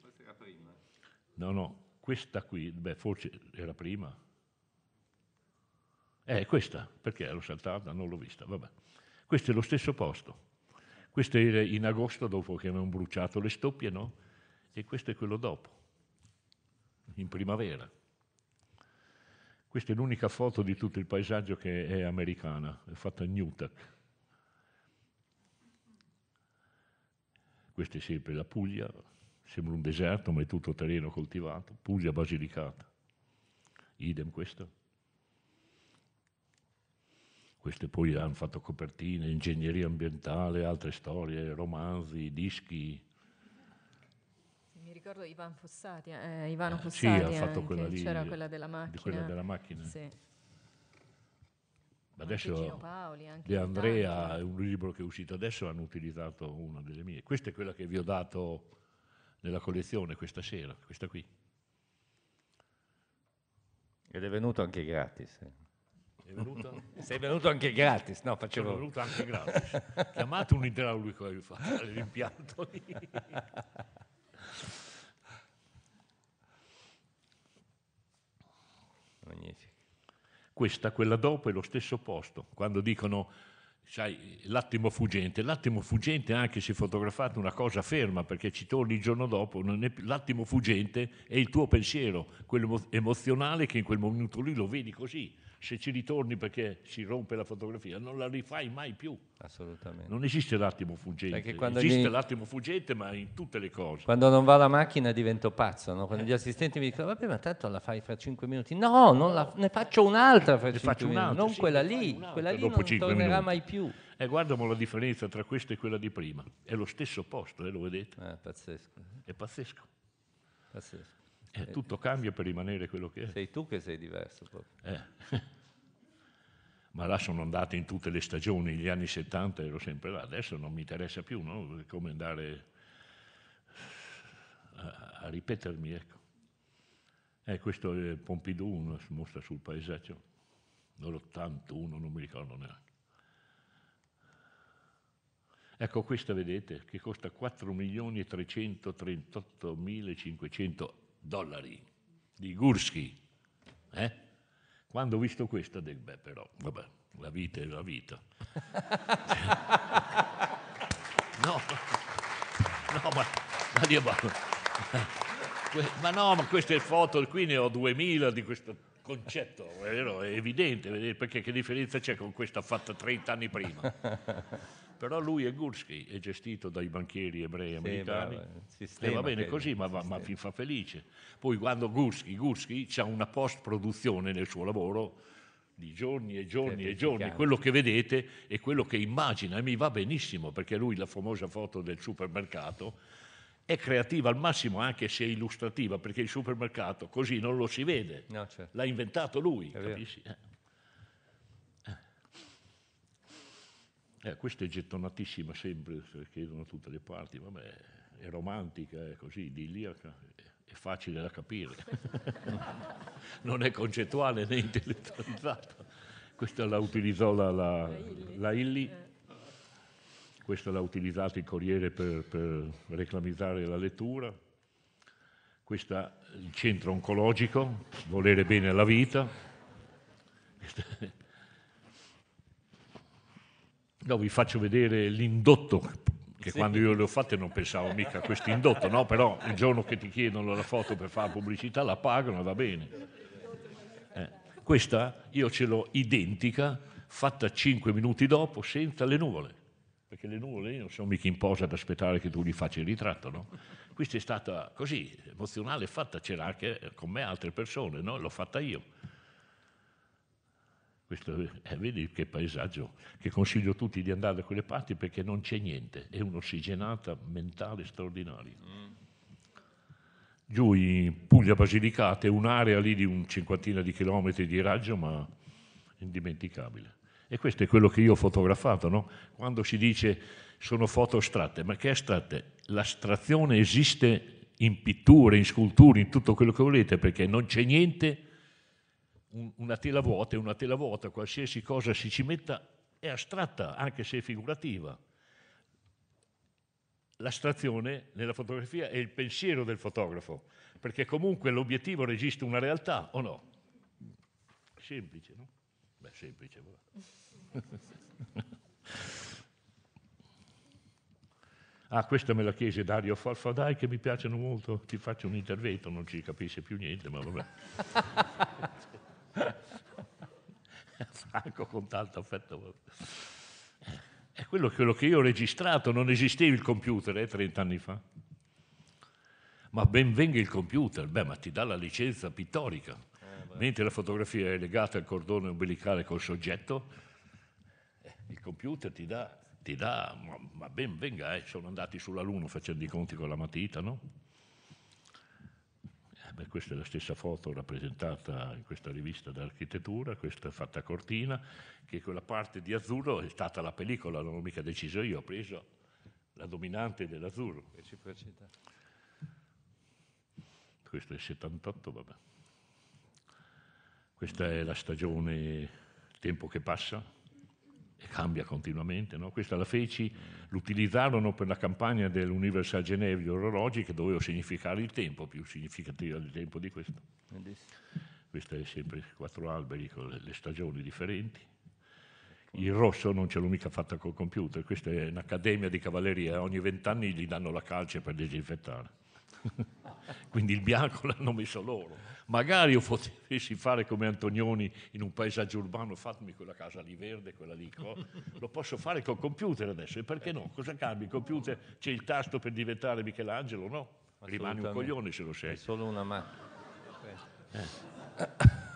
E: Questa era prima?
A: No, no, questa qui, beh, forse era prima. Eh, questa, perché l'ho saltata, non l'ho vista, vabbè. Questo è lo stesso posto. Questo era in agosto dopo che avevano bruciato le stoppie, no? E questo è quello dopo, in primavera. Questa è l'unica foto di tutto il paesaggio che è americana, è fatta a Newtek. Questa è sempre la Puglia, sembra un deserto ma è tutto terreno coltivato, Puglia basilicata. Idem questo. Queste poi hanno fatto copertine, ingegneria ambientale, altre storie, romanzi, dischi.
F: Mi ricordo Ivan Fossati, eh, Ivano eh, Fossati, sì, ha fatto eh, quella lì, c'era quella della macchina. Quella della macchina. Sì.
A: Adesso Paoli, De Andrea è un libro che è uscito adesso, hanno utilizzato una delle mie. Questa è quella che vi ho dato nella collezione questa sera, questa qui. Ed è venuto anche gratis.
E: È venuto? Sei venuto anche gratis, no? Facevo... Sono venuto anche gratis. Chiamate un idraulico che vi fa l'impianto lì.
A: Questa, quella dopo, è lo stesso posto. Quando dicono, sai, l'attimo fuggente, l'attimo fuggente anche se fotografate una cosa ferma, perché ci torni il giorno dopo, è, l'attimo fuggente è il tuo pensiero, quello emozionale che in quel momento lì lo vedi così se ci ritorni perché si rompe la fotografia, non la rifai mai più. Assolutamente. Non esiste l'attimo fuggente. Esiste gli... l'attimo fuggente, ma in tutte le cose.
E: Quando non va la macchina divento pazzo. No? Quando eh. gli assistenti mi dicono, vabbè, ma tanto la fai fra cinque minuti. No, la... ne faccio un'altra fra ne 5 minuti. non sì, quella lì. Quella lì non tornerà minuti. mai
A: più. E eh, guardiamo la differenza tra questa e quella di prima. È lo stesso posto, eh, lo vedete? Eh, pazzesco. È pazzesco. Pazzesco. Eh, eh, tutto cambia per rimanere quello che è. Sei tu che sei diverso proprio. Eh. Ma là sono andato in tutte le stagioni, negli anni 70 ero sempre là, adesso non mi interessa più, no? Come andare a, a ripetermi, ecco. Eh, questo è Pompidou, una mostra sul paesaggio, l'81, non mi ricordo neanche. Ecco questa vedete che costa 4.338.500 dollari di Gursky. Eh? Quando ho visto questa, dico, beh però, vabbè, la vita è la vita. no, no, ma, ma, Dio, ma, ma no, ma queste foto, qui ne ho 2000 di questo concetto, è evidente, perché che differenza c'è con questa fatta 30 anni prima? però lui è Gursky è gestito dai banchieri ebrei americani sì, e eh, eh, va bene così ma, va, ma vi fa felice poi quando Gursky, Gursky ha una post produzione nel suo lavoro di giorni e giorni e giorni, quello che vedete è quello che immagina e mi va benissimo perché lui la famosa foto del supermercato è creativa al massimo anche se è illustrativa perché il supermercato così non lo si vede, no, certo. l'ha inventato lui, capisci? Eh. Eh, questa è gettonatissima sempre, chiedono tutte le parti, vabbè, è romantica, è così, idilliaca, è facile da capire. non è concettuale né intellettualizzata. Questa la utilizzò la, la, la Illi, questa l'ha utilizzato il Corriere per, per reclamizzare la lettura, questa il centro oncologico, volere bene alla vita. No, vi faccio vedere l'indotto che sì. quando io le ho fatte non pensavo mica a questo indotto, no? però il giorno che ti chiedono la foto per fare pubblicità la pagano, e va bene. Eh, questa io ce l'ho identica, fatta 5 minuti dopo, senza le nuvole, perché le nuvole io non sono mica in posa ad aspettare che tu gli faccia il ritratto, no? Questa è stata così, emozionale, fatta, c'era anche con me altre persone, no? l'ho fatta io. Questo, eh, vedi che paesaggio, che consiglio a tutti di andare da quelle parti perché non c'è niente, è un'ossigenata mentale straordinaria. Mm. Giù in Puglia Basilicata è un'area lì di un cinquantina di chilometri di raggio, ma indimenticabile. E questo è quello che io ho fotografato, no? Quando si dice sono foto astratte, ma che astratte? L'astrazione esiste in pittura, in sculture, in tutto quello che volete, perché non c'è niente un, una tela vuota è una tela vuota, qualsiasi cosa si ci metta è astratta, anche se è figurativa. L'astrazione nella fotografia è il pensiero del fotografo, perché comunque l'obiettivo registra una realtà o no? Semplice, no? Beh, semplice. ah, questa me la chiese Dario Farfadai che mi piacciono molto, ti faccio un intervento, non ci capisce più niente, ma vabbè. Franco con tanto affetto. È quello, quello che io ho registrato, non esisteva il computer eh, 30 anni fa. Ma ben venga il computer, beh, ma ti dà la licenza pittorica. Eh, Mentre la fotografia è legata al cordone umbilicale col soggetto, il computer ti dà, ti dà ma, ma ben venga, eh, sono andati sulla Luna facendo i conti con la matita, no? Beh, questa è la stessa foto rappresentata in questa rivista d'architettura, questa fatta a cortina, che quella parte di azzurro è stata la pellicola, non l'ho mica deciso io, ho preso la dominante dell'azzurro. Reciprocità. Questo è il 78, vabbè. Questa è la stagione Tempo che passa, e cambia continuamente. No? Questa la feci, l'utilizzarono per la campagna dell'Universal Genève di orologi che dovevo significare il tempo, più significativo del tempo di questo. Questo è sempre quattro alberi con le, le stagioni differenti. Il rosso non ce l'ho mica fatta col computer, questa è un'accademia di cavalleria, ogni vent'anni gli danno la calce per disinfettare. Quindi il bianco l'hanno messo loro. Magari io potessi fare come Antonioni in un paesaggio urbano, fatemi quella casa lì verde, quella lì. Lo posso fare col computer adesso, e perché no? Cosa cambi? Il computer c'è il tasto per diventare Michelangelo? No, rimani un coglione se lo sei. È solo una macchina.
E: Eh.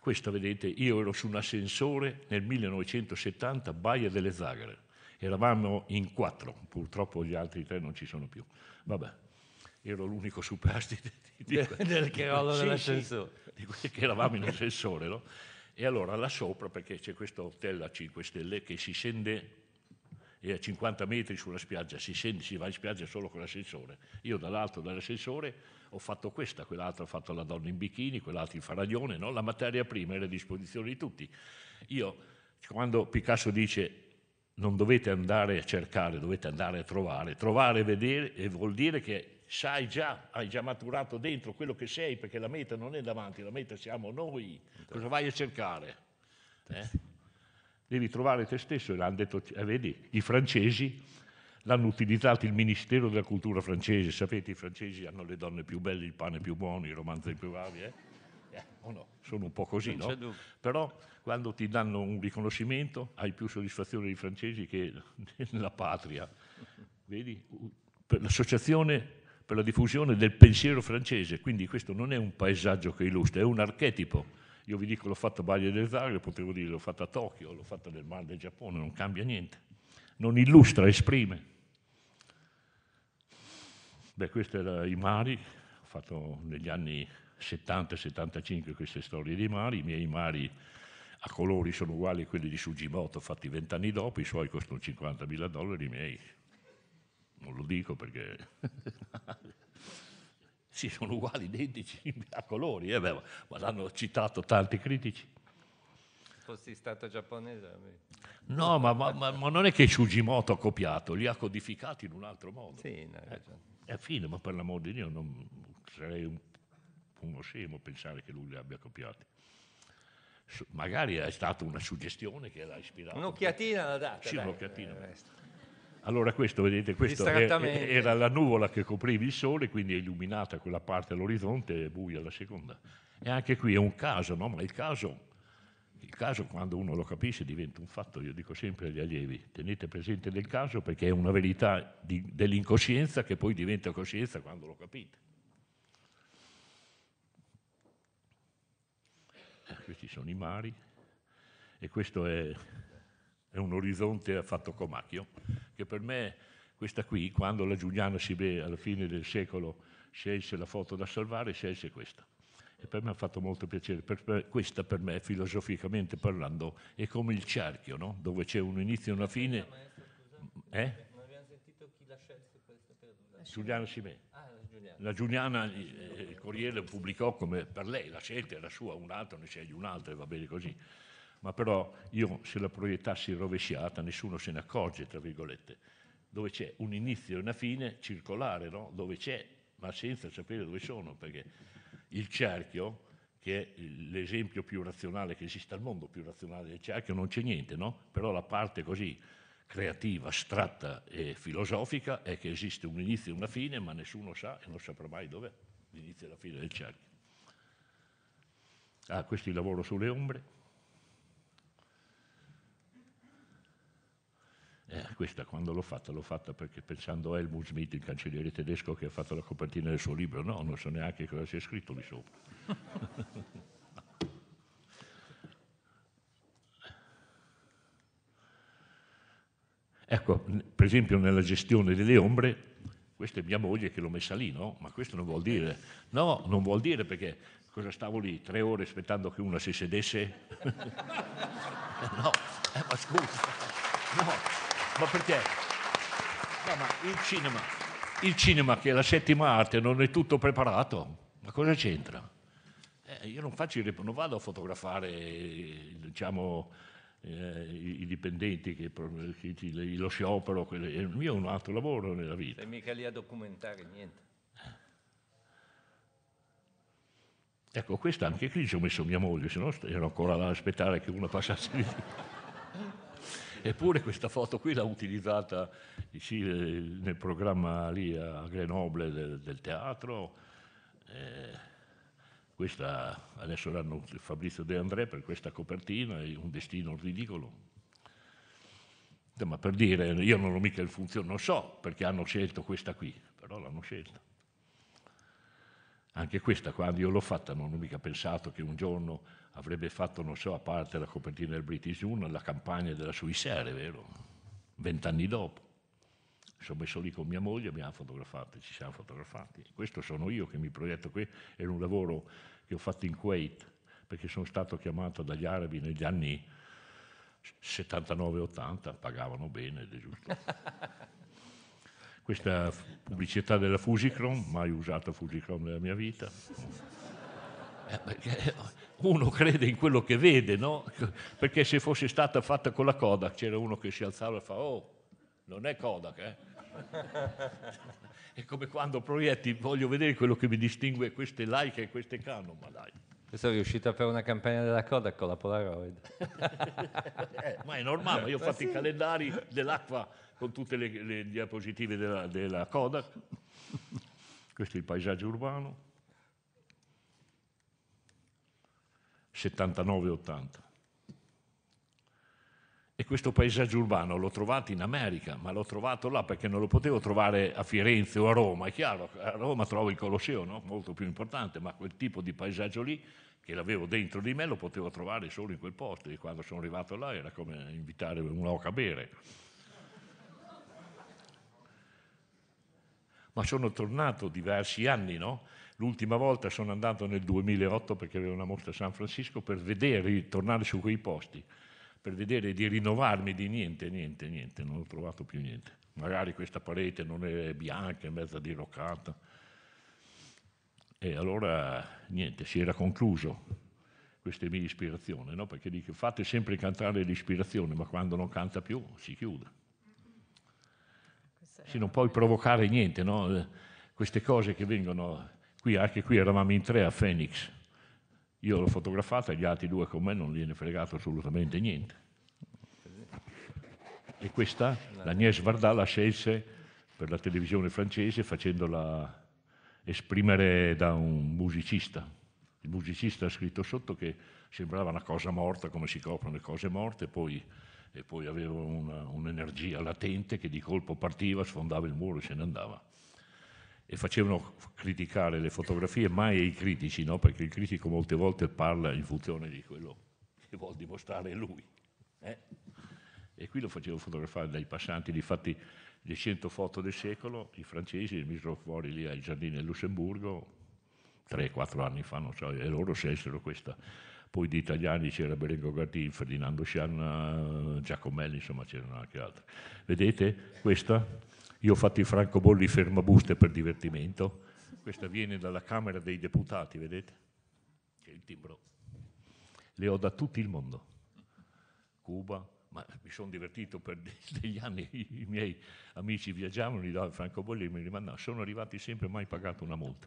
A: Questo, vedete, io ero su un ascensore nel 1970, Baia delle Zagare. Eravamo in quattro, purtroppo gli altri tre non ci sono più. Vabbè, ero l'unico superstite di, di, del crollo sì, dell'ascensore. Sì, di quelli che eravamo in ascensore, no? E allora là sopra, perché c'è questo hotel a 5 stelle che si scende e a 50 metri sulla spiaggia si, sente, si va in spiaggia solo con l'ascensore. Io dall'alto dall'ascensore ho fatto questa, quell'altra ha fatto la donna in bikini, quell'altra in faraglione, no? la materia prima era a disposizione di tutti. Io, quando Picasso dice non dovete andare a cercare, dovete andare a trovare, trovare e vedere e eh, vuol dire che sai già, hai già maturato dentro quello che sei, perché la meta non è davanti, la meta siamo noi, certo. cosa vai a cercare? Eh? devi trovare te stesso. E l'hanno detto, eh, vedi, i francesi l'hanno utilizzato il Ministero della Cultura francese, sapete i francesi hanno le donne più belle, il pane più buono, i romanzi più bravi, eh? eh o no, sono un po' così, no? Però quando ti danno un riconoscimento hai più soddisfazione dei francesi che nella patria. Vedi, per l'associazione per la diffusione del pensiero francese, quindi questo non è un paesaggio che illustra, è un archetipo io vi dico l'ho fatta a Baia del Zagre, potevo dire l'ho fatta a Tokyo, l'ho fatta nel mare del Giappone, non cambia niente. Non illustra, esprime. Beh, questi erano i mari, ho fatto negli anni 70-75 queste storie dei mari, i miei mari a colori sono uguali a quelli di Sugimoto fatti vent'anni dopo, i suoi costano 50.000 dollari, i miei non lo dico perché Sì, sono uguali, identici a colori, eh beh, ma l'hanno citato tanti critici.
E: Se fossi stato giapponese. Mi...
A: No, ma, ma, ma, ma, non è che Shugimoto ha copiato, li ha codificati in un altro modo. Sì, no, eh, è eh, fine, ma per l'amor di Dio non, sarei un, uno scemo pensare che lui li abbia copiati magari è stata una suggestione che l'ha ispirata. Un'occhiatina l'ha data. Sì, dai, un'occhiatina. Eh, allora questo, vedete, questa era la nuvola che copriva il sole, quindi è illuminata quella parte all'orizzonte e buia la seconda. E anche qui è un caso, no? ma il caso, il caso quando uno lo capisce diventa un fatto, io dico sempre agli allievi, tenete presente del caso perché è una verità di, dell'incoscienza che poi diventa coscienza quando lo capite. Eh, questi sono i mari e questo è, è un orizzonte fatto comacchio che per me questa qui, quando la Giuliana Sibè alla fine del secolo scelse la foto da salvare, scelse questa. E per me ha fatto molto piacere. Per, per, questa per me, filosoficamente parlando, è come il cerchio, no? dove c'è un inizio e una fine. Eh? Non abbiamo
E: sentito chi la scelse questa per
A: Giuliano Sibè. Ah, la Giuliana, eh, il Corriere pubblicò come per lei, la scelta era sua, un'altra, ne scegli un'altra e va bene così ma però io se la proiettassi rovesciata nessuno se ne accorge, tra virgolette, dove c'è un inizio e una fine circolare, no? dove c'è, ma senza sapere dove sono, perché il cerchio, che è l'esempio più razionale che esista al mondo, più razionale del cerchio, non c'è niente, no? però la parte così creativa, astratta e filosofica è che esiste un inizio e una fine, ma nessuno sa e non saprà mai dov'è l'inizio e la fine del cerchio. Ah, questo è il lavoro sulle ombre. Eh, questa quando l'ho fatta, l'ho fatta perché pensando a Helmut Schmidt, il cancelliere tedesco che ha fatto la copertina del suo libro, no, non so neanche cosa sia scritto lì sopra. ecco, per esempio nella gestione delle ombre, questa è mia moglie che l'ho messa lì, no? Ma questo non vuol dire, no, non vuol dire perché cosa stavo lì tre ore aspettando che una si sedesse? no, eh, ma scusa, no. Ma perché? No, ma il cinema, il cinema che è la settima arte non è tutto preparato, ma cosa c'entra? Eh, io non, faccio, non vado a fotografare eh, diciamo, eh, i dipendenti, che, che, lo sciopero, quelle, il mio è un altro lavoro nella vita. E
E: mica lì a documentare niente.
A: Ecco, questa anche qui ci ho messo mia moglie, se no ero ancora là ad aspettare che una passasse di eppure questa foto qui l'ha utilizzata sì, eh, nel programma lì a Grenoble del, del teatro. Eh, questa adesso l'hanno Fabrizio De André per questa copertina, è un destino ridicolo. Ma per dire, io non ho mica il funzionario, non so perché hanno scelto questa qui, però l'hanno scelta. Anche questa, quando io l'ho fatta, non ho mica pensato che un giorno avrebbe fatto, non so, a parte la copertina del British Journal, la campagna della Suissere, vero? Vent'anni dopo. Mi sono messo lì con mia moglie, abbiamo fotografato, ci siamo fotografati. Questo sono io che mi proietto qui, era un lavoro che ho fatto in Kuwait, perché sono stato chiamato dagli arabi negli anni 79-80, pagavano bene, ed è giusto. questa pubblicità della Fusicron, mai usata Fusicron nella mia vita. Eh, eh, uno crede in quello che vede, no? Perché se fosse stata fatta con la Kodak c'era uno che si alzava e fa oh, non è Kodak, eh? è come quando proietti, voglio vedere quello che mi distingue queste like e queste Canon, ma dai. Questo è riuscita per una campagna della Kodak con la Polaroid. eh, ma è normale, io ho fatto eh sì. i calendari dell'acqua con tutte le, le diapositive della, della Kodak. Questo è il paesaggio urbano. 79-80. E questo paesaggio urbano l'ho trovato in America, ma l'ho trovato là perché non lo potevo trovare a Firenze o a Roma. È chiaro, a Roma trovo il Colosseo, no? molto più importante, ma quel tipo di paesaggio lì che l'avevo dentro di me lo potevo trovare solo in quel posto. E quando sono arrivato là era come invitare un'oca a bere. ma sono tornato diversi anni, no? L'ultima volta sono andato nel 2008 perché avevo una mostra a San Francisco per vedere, tornare su quei posti, per vedere di rinnovarmi di niente, niente, niente, non ho trovato più niente. Magari questa parete non è bianca, è mezza diroccata. E allora niente, si era concluso questa è mia ispirazione, no? perché dico fate sempre cantare l'ispirazione, ma quando non canta più si chiude. Sì, non puoi provocare niente, no? Eh, queste cose che vengono qui, anche qui eravamo in tre a Phoenix. Io l'ho fotografata, e gli altri due con me non gliene fregato assolutamente niente. E questa, l'Agnès Varda, la scelse per la televisione francese facendola esprimere da un musicista. Il musicista ha scritto sotto che sembrava una cosa morta, come si coprono le cose morte, poi e poi aveva una, un'energia latente che di colpo partiva, sfondava il muro e se ne andava. E facevano criticare le fotografie, mai ai critici, no? perché il critico molte volte parla in funzione di quello che vuol dimostrare lui. Eh? E qui lo facevo fotografare dai passanti, difatti le 100 foto del secolo, i francesi le misero fuori lì ai giardini del Lussemburgo, 3-4 anni fa, non so, e loro scelsero questa poi di italiani c'era Berengo Gardin, Ferdinando Scianna, eh, Giacomelli, insomma c'erano anche altri. Vedete questa? Io ho fatto i francobolli fermabuste per divertimento. Questa viene dalla Camera dei Deputati, vedete? C'è il timbro. Le ho da tutto il mondo. Cuba, ma mi sono divertito per degli anni, i miei amici viaggiavano, gli davo i francobolli e mi rimandavano, sono arrivati sempre mai pagato una multa.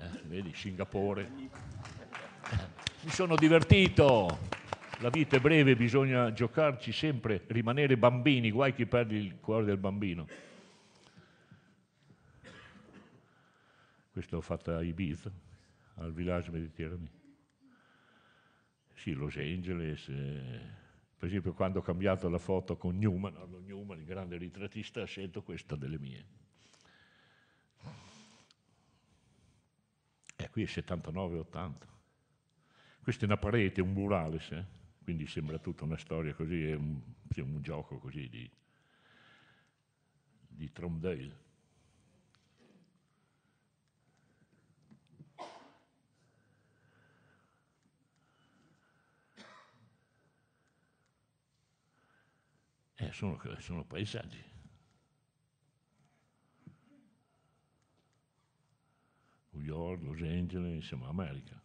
A: Eh, vedi, Singapore. Mi sono divertito. La vita è breve, bisogna giocarci sempre, rimanere bambini, guai chi perde il cuore del bambino. Questo l'ho fatto a Ibiza, al villaggio mediterraneo. Sì, Los Angeles, eh. per esempio quando ho cambiato la foto con Newman, Arlo Newman, il grande ritrattista, scelto questa delle mie. E eh, qui è 79-80. Questa è una parete, un murales, eh? quindi sembra tutta una storia così, è un, è un gioco così di, di Tromdale. Eh, sono, sono paesaggi. New York, Los Angeles, insomma, America.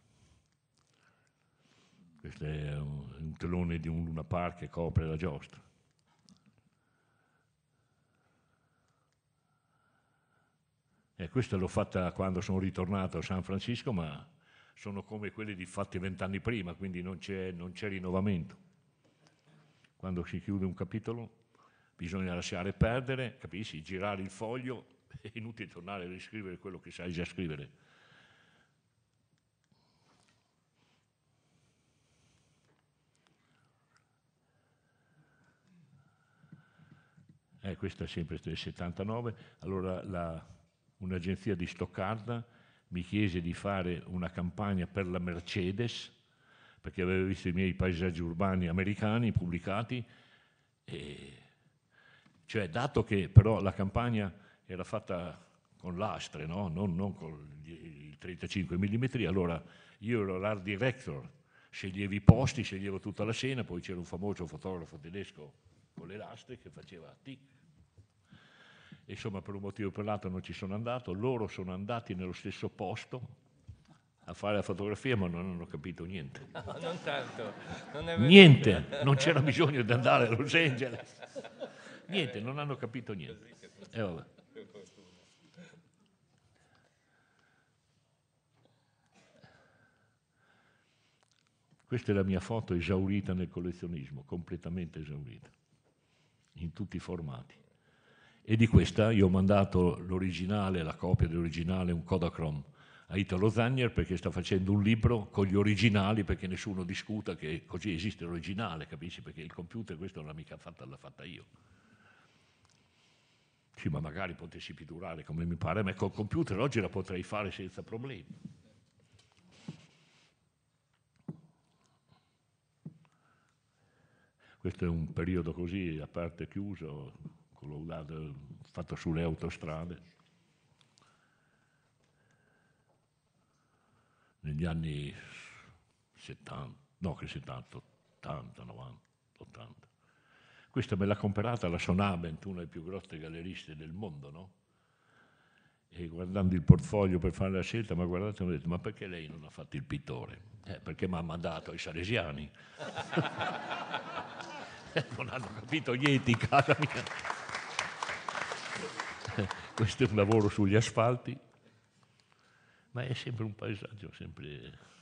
A: Questo è un, telone di un Luna Park che copre la giostra. E eh, questa l'ho fatta quando sono ritornato a San Francisco, ma sono come quelli di fatti vent'anni prima, quindi non c'è, non c'è rinnovamento. Quando si chiude un capitolo bisogna lasciare perdere, capisci? Girare il foglio, è inutile tornare a riscrivere quello che sai già scrivere eh, questa è sempre del 79, allora la, un'agenzia di Stoccarda mi chiese di fare una campagna per la Mercedes, perché aveva visto i miei paesaggi urbani americani pubblicati, e, cioè dato che però la campagna era fatta con l'astre, no? non, non, con il 35 mm, allora io ero l'art director, sceglievo i posti, sceglievo tutta la scena, poi c'era un famoso fotografo tedesco con le lastre che faceva a tic. Insomma, per un motivo o per l'altro non ci sono andato, loro sono andati nello stesso posto a fare la fotografia, ma non hanno capito niente.
E: No, non tanto. Non niente, non c'era
A: bisogno di andare a Los Angeles. Niente, non hanno capito niente. E vabbè. Questa è la mia foto esaurita nel collezionismo, completamente esaurita in tutti i formati. E di questa io ho mandato l'originale, la copia dell'originale, un Kodachrome a Italo Zagner perché sta facendo un libro con gli originali perché nessuno discuta che così esiste l'originale, capisci? Perché il computer questo non l'ha mica fatta, l'ha fatta io. Sì, ma magari potessi pitturare come mi pare, ma col ecco, computer oggi la potrei fare senza problemi. questo è un periodo così, a parte chiuso, collaudato, fatto sulle autostrade. Negli anni 70, no che 70, 80, 90, 80. Questa me l'ha comprata la Sonabent, una delle più grosse galleriste del mondo, no? E guardando il portfolio per fare la scelta, ma guardate, mi ha detto, ma perché lei non ha fatto il pittore? Eh, perché mi ha mandato ai salesiani. non hanno capito niente in casa mia. Questo è un lavoro sugli asfalti, ma è sempre un paesaggio, sempre...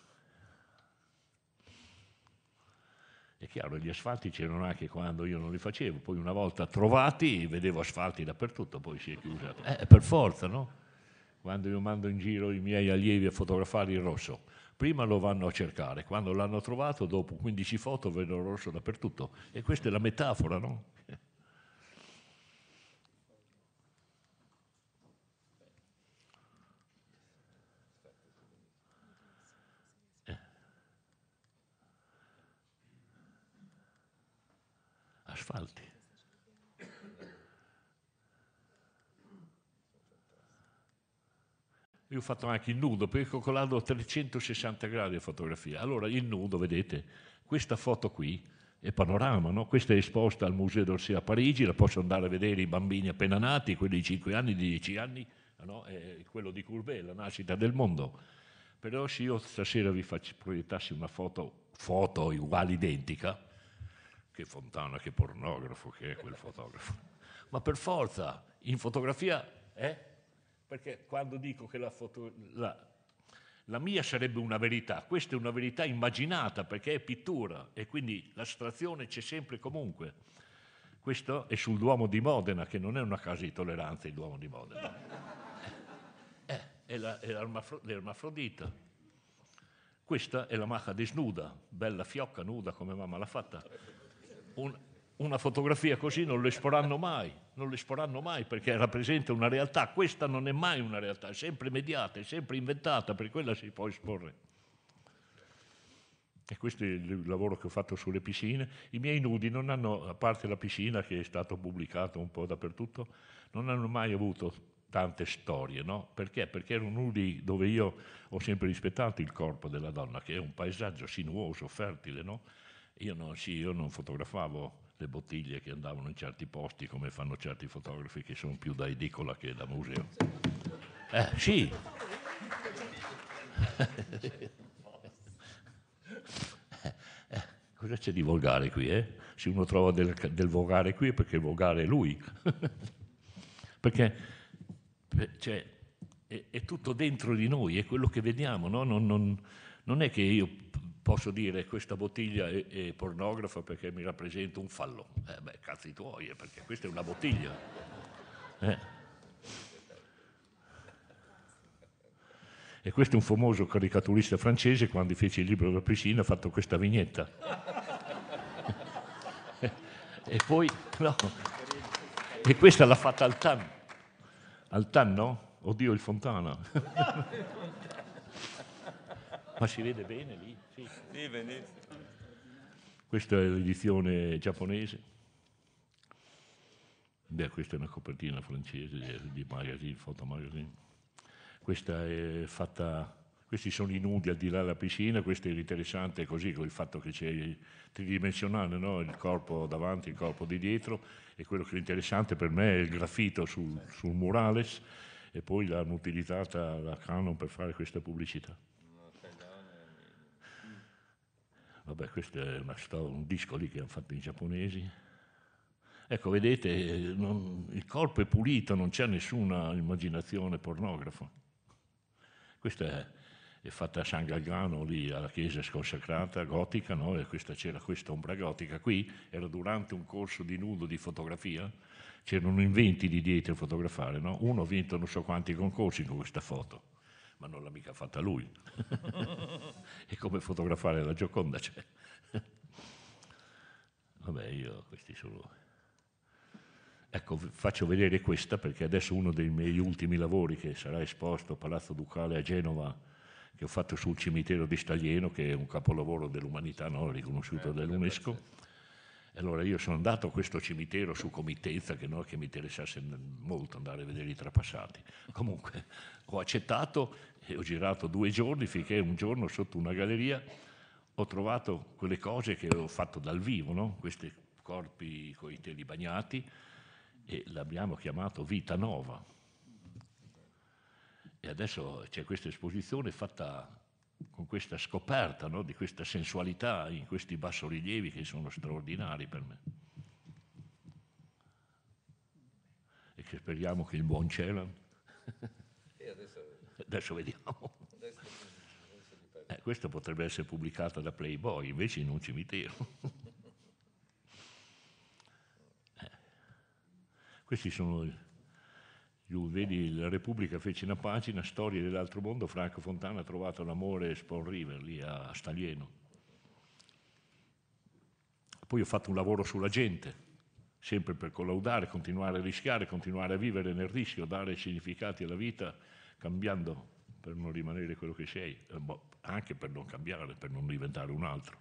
A: È chiaro, gli asfalti c'erano anche quando io non li facevo, poi una volta trovati vedevo asfalti dappertutto, poi si è chiusa. Eh, per forza, no? Quando io mando in giro i miei allievi a fotografare il rosso, prima lo vanno a cercare, quando l'hanno trovato dopo 15 foto vedono rosso dappertutto e questa è la metafora, no? Eh. asfalti. Io ho fatto anche il nudo, perché calcolando a 360 gradi la fotografia. Allora il nudo, vedete, questa foto qui è panorama, no? questa è esposta al Museo d'Orsay a Parigi, la possono andare a vedere i bambini appena nati, quelli di 5 anni, di 10 anni, no? quello di Courbet, la nascita del mondo. Però se io stasera vi faccio, proiettassi una foto, foto uguale, identica, che Fontana, che pornografo che è quel fotografo, ma per forza, in fotografia... Eh? perché quando dico che la, foto, la, la mia sarebbe una verità, questa è una verità immaginata perché è pittura e quindi l'astrazione c'è sempre e comunque. Questo è sul Duomo di Modena, che non è una casa di tolleranza il Duomo di Modena. eh, è, la, è l'ermafrodita. Questa è la maca desnuda, bella fiocca nuda come mamma l'ha fatta. Un, una fotografia così non lo esporranno mai, non lo esporranno mai perché rappresenta una realtà, questa non è mai una realtà, è sempre mediata, è sempre inventata, per quella si può esporre. E questo è il lavoro che ho fatto sulle piscine. I miei nudi non hanno, a parte la piscina che è stato pubblicato un po' dappertutto, non hanno mai avuto tante storie, no? Perché? Perché erano nudi dove io ho sempre rispettato il corpo della donna, che è un paesaggio sinuoso, fertile, no? Io non, sì, io non fotografavo le bottiglie che andavano in certi posti come fanno certi fotografi che sono più da edicola che da museo. Eh, sì. Eh, cosa c'è di volgare qui? Eh? Se uno trova del, del volgare qui è perché il volgare è lui. perché eh, cioè, è, è, tutto dentro di noi, è quello che vediamo, no? non, non, non è che io posso dire questa bottiglia è, è pornografa perché mi rappresenta un fallo. Eh beh, cazzi tuoi, eh, perché questa è una bottiglia. Eh. E questo è un famoso caricaturista francese, quando fece il libro della piscina, ha fatto questa vignetta. e poi, no. E questa l'ha fatta Altan. Altan, no? Oddio, il Fontana. Ma si vede bene lì? Sì, sì benissimo. Questa è l'edizione giapponese. Beh, questa è una copertina francese di magazine, fotomagazine. Questa è fatta questi sono i nudi al di là della piscina, questo è interessante così con il fatto che c'è tridimensionale, no? il corpo davanti, il corpo di dietro e quello che è interessante per me è il graffito sul, sul murales e poi l'hanno utilizzata la Canon per fare questa pubblicità. Vabbè, questo è una, un disco lì che hanno fatto i giapponesi. Ecco, vedete, non, il corpo è pulito, non c'è nessuna immaginazione pornografa. Questa è, è fatta a San Galgano, lì alla chiesa sconsacrata, gotica, no? e questa, c'era questa ombra gotica. Qui era durante un corso di nudo di fotografia, c'erano inventi di dietro a fotografare, no? uno ha vinto non so quanti concorsi con questa foto ma non l'ha mica fatta lui. è come fotografare la Gioconda c'è. Cioè? Vabbè, io questi sono... Ecco, faccio vedere questa perché adesso uno dei miei ultimi lavori che sarà esposto a Palazzo Ducale a Genova, che ho fatto sul cimitero di Staglieno, che è un capolavoro dell'umanità, no? riconosciuto eh, dall'UNESCO. E allora io sono andato a questo cimitero su committenza, che, no, che mi interessasse molto andare a vedere i trapassati. Comunque ho accettato e ho girato due giorni finché un giorno sotto una galleria ho trovato quelle cose che avevo fatto dal vivo, no? questi corpi con i teli bagnati e l'abbiamo chiamato Vita Nova. E adesso c'è questa esposizione fatta con questa scoperta no? di questa sensualità in questi bassorilievi che sono straordinari per me. E che speriamo che il buon cielo Adesso vediamo. Eh, questa potrebbe essere pubblicato da Playboy, invece in un cimitero. eh. Questi sono... Vedi, la Repubblica fece una pagina, Storie dell'altro mondo, Franco Fontana ha trovato l'amore e Spawn River, lì a Staglieno. Poi ho fatto un lavoro sulla gente, sempre per collaudare, continuare a rischiare, continuare a vivere nel rischio, dare significati alla vita cambiando per non rimanere quello che sei, eh, boh, anche per non cambiare, per non diventare un altro.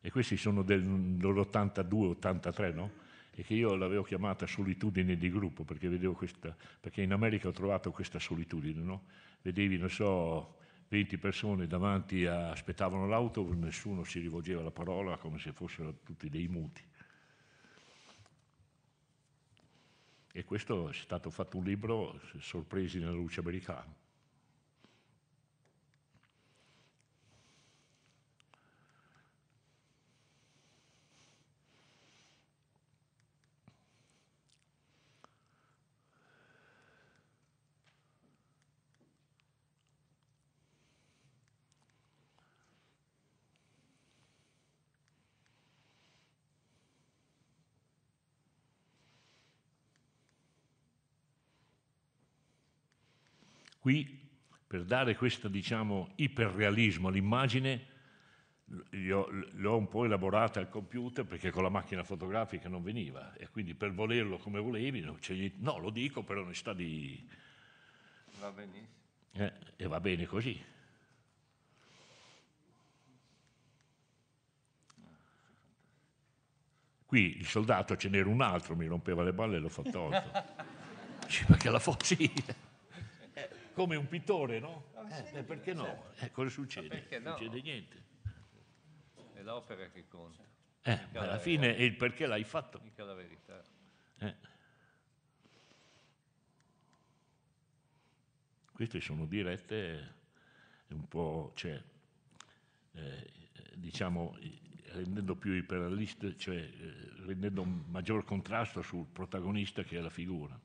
A: E questi sono dell'82-83, no? E che io l'avevo chiamata solitudine di gruppo, perché vedevo questa, perché in America ho trovato questa solitudine, no? Vedevi, non so, 20 persone davanti a, aspettavano l'auto, nessuno si rivolgeva la parola come se fossero tutti dei muti. e questo è stato fatto un libro, Sorpresi nella luce americana. qui, per dare questo diciamo, iperrealismo all'immagine, l'ho un po' elaborata al computer perché con la macchina fotografica non veniva e quindi per volerlo come volevi, cioè, no, lo dico per onestà di... Va benissimo. Eh, e va bene così. Qui il soldato ce n'era un altro, mi rompeva le balle e l'ho fatto tolto. sì, perché la fo- sì come un pittore, no? Ah, eh, eh, perché no? Certo. Eh, cosa succede? Non succede niente.
E: È l'opera che conta. Eh, alla fine è il perché l'hai fatto. Mica la verità.
A: Eh. Queste sono dirette eh, un po', cioè, eh, diciamo, rendendo più iperaliste, cioè eh, rendendo un maggior contrasto sul protagonista che è la figura.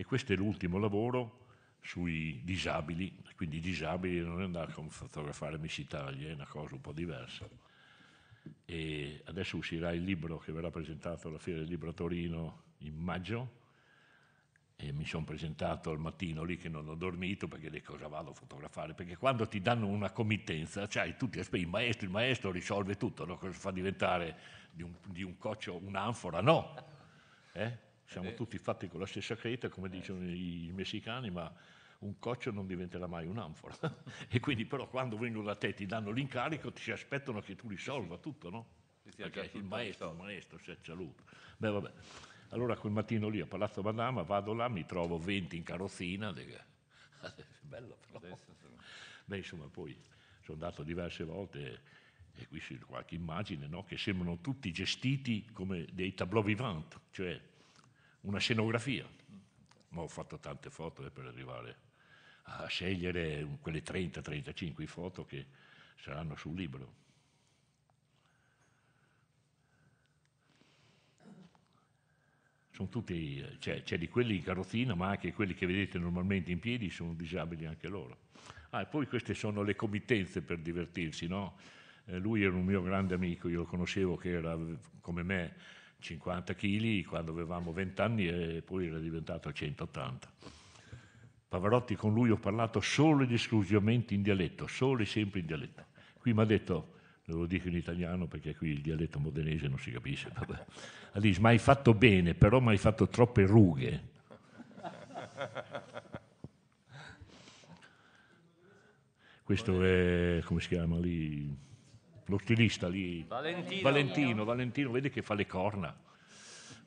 A: e questo è l'ultimo lavoro sui disabili, quindi i disabili non è andare a fotografare Miss Italia, è una cosa un po' diversa. E adesso uscirà il libro che verrà presentato alla Fiera del Libro a Torino in maggio e mi sono presentato al mattino lì che non ho dormito perché di cosa vado a fotografare? Perché quando ti danno una committenza, cioè, tutti aspetti, il maestro, il maestro risolve tutto, no? cosa fa diventare di un, di un coccio un'anfora? No. Eh? Siamo eh. tutti fatti con la stessa creta, come eh, dicono i messicani, ma un coccio non diventerà mai un'anfora. e quindi però quando vengono da te ti danno l'incarico, ti si aspettano che tu risolva tutto, no? Perché il maestro, il maestro, si saluta. Beh, vabbè. Allora quel mattino lì a Palazzo Madama vado là, mi trovo 20 in carrozzina, bello però. Beh, insomma, poi sono andato diverse volte e qui c'è qualche immagine no? che sembrano tutti gestiti come dei tableau vivants, cioè una scenografia. Ma ho fatto tante foto eh, per arrivare a scegliere quelle 30-35 foto che saranno sul libro. Sono tutti, eh, c'è, c'è di quelli in carrozzina, ma anche quelli che vedete normalmente in piedi sono disabili anche loro. Ah, e poi queste sono le committenze per divertirsi, no? Eh, lui era un mio grande amico, io lo conoscevo che era come me 50 kg quando avevamo 20 anni e poi era diventato 180. Pavarotti con lui ho parlato solo ed esclusivamente in dialetto, solo e sempre in dialetto. Qui mi ha detto, lo dico in italiano perché qui il dialetto modenese non si capisce, vabbè. Ha detto, ma hai fatto bene, però mi hai fatto troppe rughe. Questo è, come si chiama lì? lo stilista lì, Valentino, Valentino, Valentino vedi che fa le corna.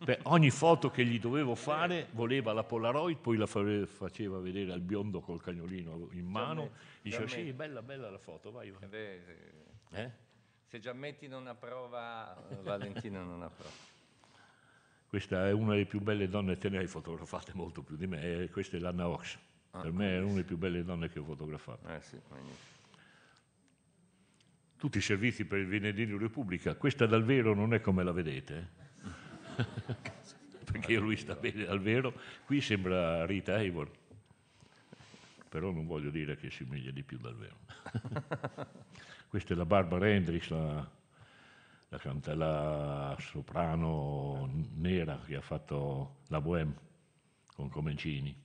A: Beh, ogni foto che gli dovevo fare voleva la Polaroid, poi la faceva vedere al biondo col cagnolino in mano, diceva sì,
E: bella, bella la foto, vai. vai. Beh, se, eh? se Giammetti non approva, Valentino non
A: approva. Questa è una delle più belle donne, te ne hai fotografate molto più di me, eh, questa è l'Anna Ox, ah, per me è una delle più belle donne che ho fotografato. Eh sì, magnifico tutti i servizi per il venerdì di Repubblica. Questa dal vero non è come la vedete, eh? perché lui sta bene dal vero. Qui sembra Rita Avon, però non voglio dire che somiglia di più dal vero. Questa è la Barbara Hendrix, la, la, canta, la soprano nera che ha fatto la Bohème con Comencini.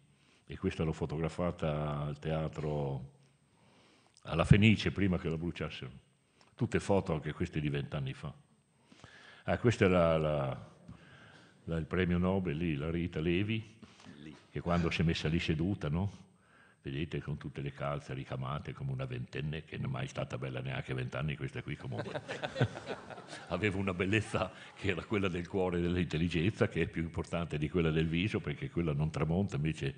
A: E questa l'ho fotografata al teatro alla Fenice prima che la bruciassero tutte foto anche queste di vent'anni fa. Ah, questo era la, la, il premio Nobel, lì, la Rita Levi, lì. che quando si è messa lì seduta, no? Vedete, con tutte le calze ricamate come una ventenne, che non è mai stata bella neanche vent'anni, questa qui comunque. Aveva una bellezza che era quella del cuore e dell'intelligenza, che è più importante di quella del viso, perché quella non tramonta, invece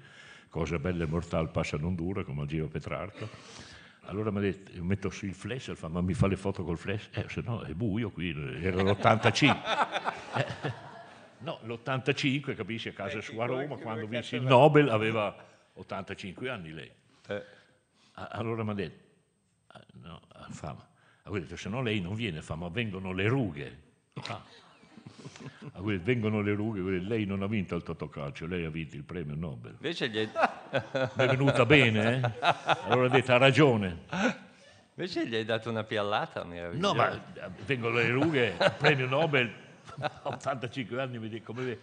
A: cosa bella e mortal passa non dura, come al Giro Petrarca allora mi ha detto, metto sì il flash, fa, ma mi fa le foto col flash? Eh, se no è buio qui, era l'85. eh, no, l'85, capisci, a casa eh, sua a Roma, quando vinse il Nobel aveva 85 anni lei. Eh. Allora mi ha detto, ah, no, ah, fa, ha detto, se no lei non viene, fa, ma vengono le rughe. Ah. vengono le rughe, lei non ha vinto il Totocalcio, lei ha vinto il premio Nobel. Invece gli hai... è venuta bene, eh? Allora ha detto, ha ragione.
E: Invece gli hai dato una piallata, No, ma eh, vengono le rughe,
A: premio Nobel, 85 anni, mi dico, come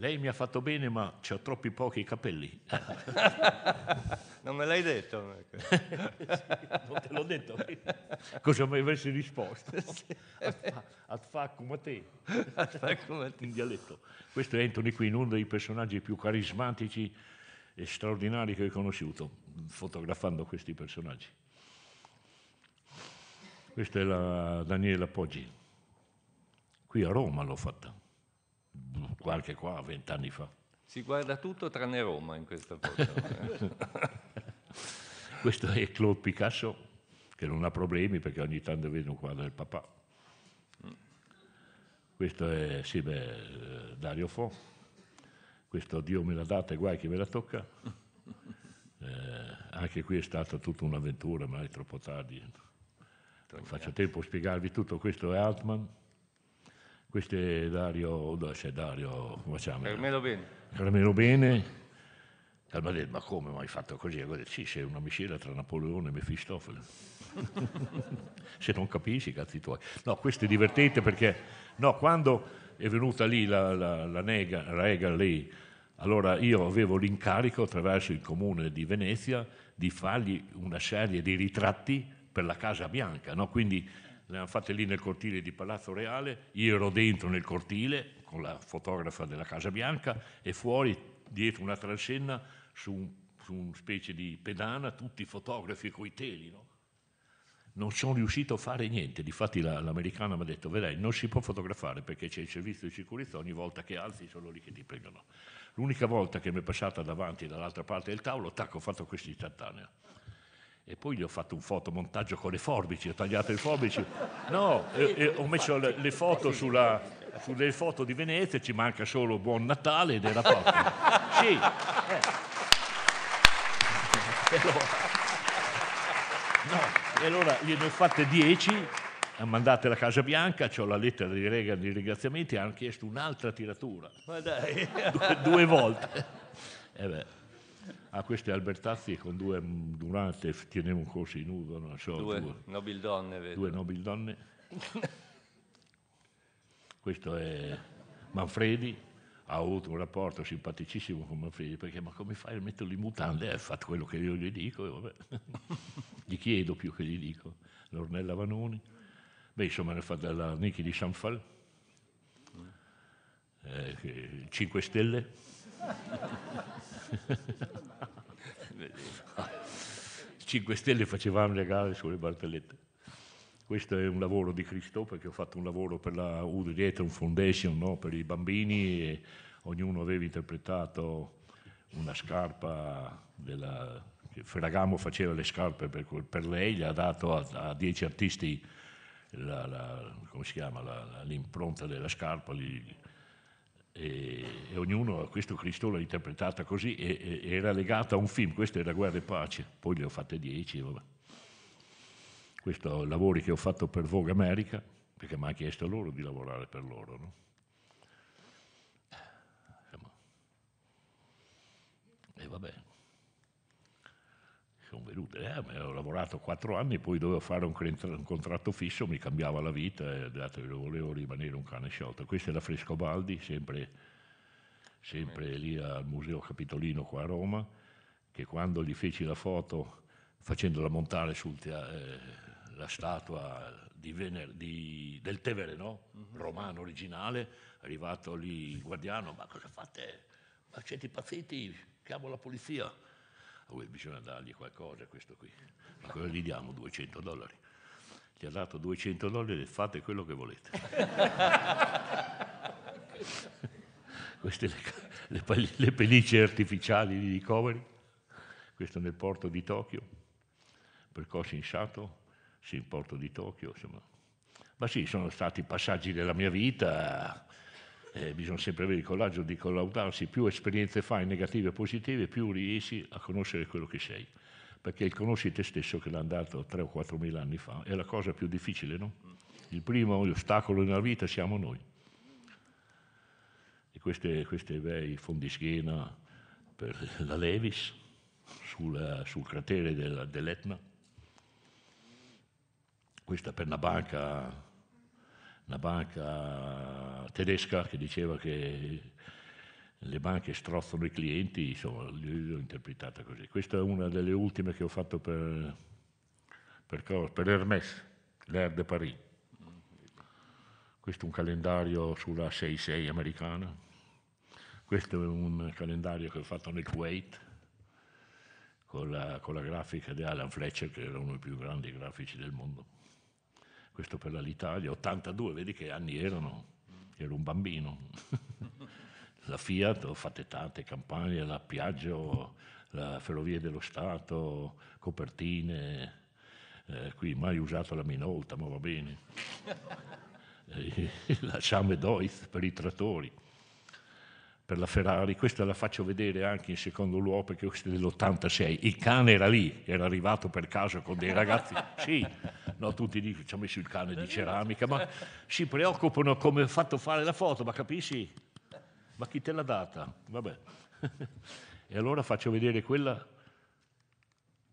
A: lei mi ha fatto bene, ma ho troppi pochi capelli. non me l'hai detto? sì,
C: non te l'ho detto.
A: Cosa mi avessi risposto? Atfa come te. In dialetto. Questo è Anthony Quinn, uno dei personaggi più carismatici e straordinari che ho conosciuto, fotografando questi personaggi. Questa è la Daniela Poggi. Qui a Roma l'ho fatta qualche qua, vent'anni fa.
E: Si guarda tutto tranne Roma in questa foto. Eh.
A: Questo è Claude Picasso, che non ha problemi perché ogni tanto vede un quadro del papà. Questo è sì, beh, Dario Fo. Questo Dio me la data e guai che me la tocca. Eh, anche qui è stata tutta un'avventura, ma è troppo tardi. Non faccio tempo a spiegarvi tutto. Questo è Altman questo è Dario, dove c'è Dario? Facciamo. Carmelo Bene. Carmelo Bene. Calma detto, ma come mai fatto così? Detto, sì, c'è una miscela tra Napoleone e Mefistofele. Se non capisci, cazzi tuoi. No, questo è divertente perché, no, quando è venuta lì la, la, la nega, Reagan lì, allora io avevo l'incarico attraverso il comune di Venezia di fargli una serie di ritratti per la Casa Bianca, no? quindi le hanno fatte lì nel cortile di Palazzo Reale, io ero dentro nel cortile con la fotografa della Casa Bianca e fuori dietro una transenna su, su una specie di pedana tutti i fotografi coi teli. No? Non sono riuscito a fare niente, difatti la, l'americana mi ha detto vedrai non si può fotografare perché c'è il servizio di sicurezza, ogni volta che alzi sono lì che ti pregano. L'unica volta che mi è passata davanti dall'altra parte del tavolo, tac, ho fatto questa istantanea e poi gli ho fatto un fotomontaggio con le forbici, ho tagliato le forbici, no, e, e ho messo le, le foto sulla, sulle foto di Venezia, ci manca solo Buon Natale ed era proprio. sì. Eh. E allora, no, e allora gliene ho fatte dieci, 10 mandato alla Casa Bianca, ho la lettera di Reagan di ringraziamenti, hanno chiesto un'altra tiratura. Ma dai! due, due volte. Eh a ah, queste Albertazzi con due mm, durante tenevo un corso in Ugo, non so, due, due nobildonne, vedo. Due nobildonne. Questo è Manfredi ha avuto un rapporto simpaticissimo con Manfredi perché ma come fai a metterlo in mutande? Eh, ha eh, fatto quello che io gli dico gli chiedo più che gli dico l'Ornella Vanoni beh insomma ne fa della Nichi di Sanfal eh, 5 Stelle 5 Stelle facevamo regale sulle barzellette. Questo è un lavoro di Cristo perché ho fatto un lavoro per la Udo Foundation, no? per i bambini e ognuno aveva interpretato una scarpa della... Ferragamo faceva le scarpe per, per lei, gli ha dato a, a dieci artisti la, la, chiama, la, l'impronta della scarpa, li, e, e ognuno a questo Cristo l'ha interpretata così e, e, era legata a un film, questo era Guerra e Pace, poi le ho fatte dieci, vabbè. Questo lavori che ho fatto per Vogue America, perché mi ha chiesto loro di lavorare per loro. No? Eh, e vabbè, sono venute, eh, ho lavorato quattro anni, e poi dovevo fare un, un, contratto fisso, mi cambiava la vita, eh, dato che volevo rimanere un cane sciolto. Questa è la Frescobaldi, sempre, sempre lì al Museo Capitolino qua a Roma, che quando gli feci la foto facendola montare sulla eh, statua di Vener, di, del Tevere, no? Mhm. romano originale, arrivato lì il guardiano, ma cosa fate? Ma siete impazziti? Chiamo la polizia oh, bisogna dargli qualcosa a questo qui, ma cosa gli diamo? 200 dollari. Gli ha dato 200 dollari e fate quello che volete. Queste le, le, le pellicce artificiali di ricoveri, questo nel porto di Tokyo, percorso in Sato, sì, in porto di Tokyo, insomma. Ma sì, sono stati passaggi della mia vita, eh, bisogna sempre avere il coraggio di collaudarsi, più esperienze fai negative e positive, più riesci a conoscere quello che sei. Perché il conosci te stesso che l'ha andato 3 o 4 mila anni fa è la cosa più difficile, no? Il primo ostacolo nella vita siamo noi. E queste, queste bei fondischiena per la Levis sulla, sul cratere della, dell'Etna, questa per una banca una banca tedesca che diceva che le banche strozzano i clienti, insomma, l'ho interpretata così. Questa è una delle ultime che ho fatto per, per, per Hermès, l'Air de Paris. Questo è un calendario sulla 6-6 americana, questo è un calendario che ho fatto nel Kuwait, con la, con la grafica di Alan Fletcher, che era uno dei più grandi grafici del mondo questo per l'Italia, 82, vedi che anni erano, ero un bambino. la Fiat, ho fatto tante campagne, la Piaggio, la Ferrovie dello Stato, copertine, eh, qui mai usato la Minolta, ma va bene. Eh, la Chame Deutz per i trattori per la Ferrari, questa la faccio vedere anche in secondo luogo perché questa è dell'86, il cane era lì, era arrivato per caso con dei ragazzi, sì, no, tutti dicono ci ha messo il cane di ceramica, ma si preoccupano come ho fatto fare la foto, ma capisci? Ma chi te l'ha data? Vabbè. E allora faccio vedere quella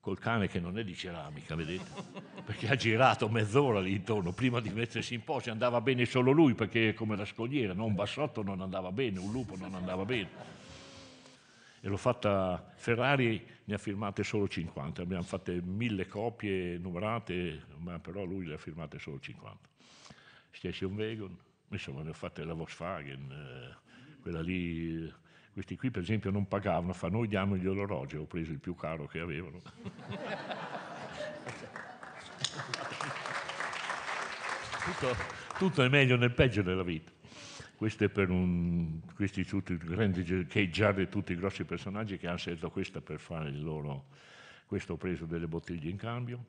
A: col cane che non è di ceramica, vedete? Perché ha girato mezz'ora lì intorno prima di mettersi in posa, andava bene solo lui perché come la scogliera, no? un bassotto non andava bene, un lupo non andava bene. E l'ho fatta, Ferrari ne ha firmate solo 50, abbiamo fatte mille copie numerate, ma però lui le ha firmate solo 50. Station Wagon, insomma ne ho fatte la Volkswagen, eh, quella lì questi qui per esempio non pagavano, fa noi diamo gli orologi, ho preso il più caro che avevano. tutto, tutto è meglio nel peggio della vita questo è per un, questi tutti grandi che già di tutti i grossi personaggi che hanno scelto questa per fare il loro questo ho preso delle bottiglie in cambio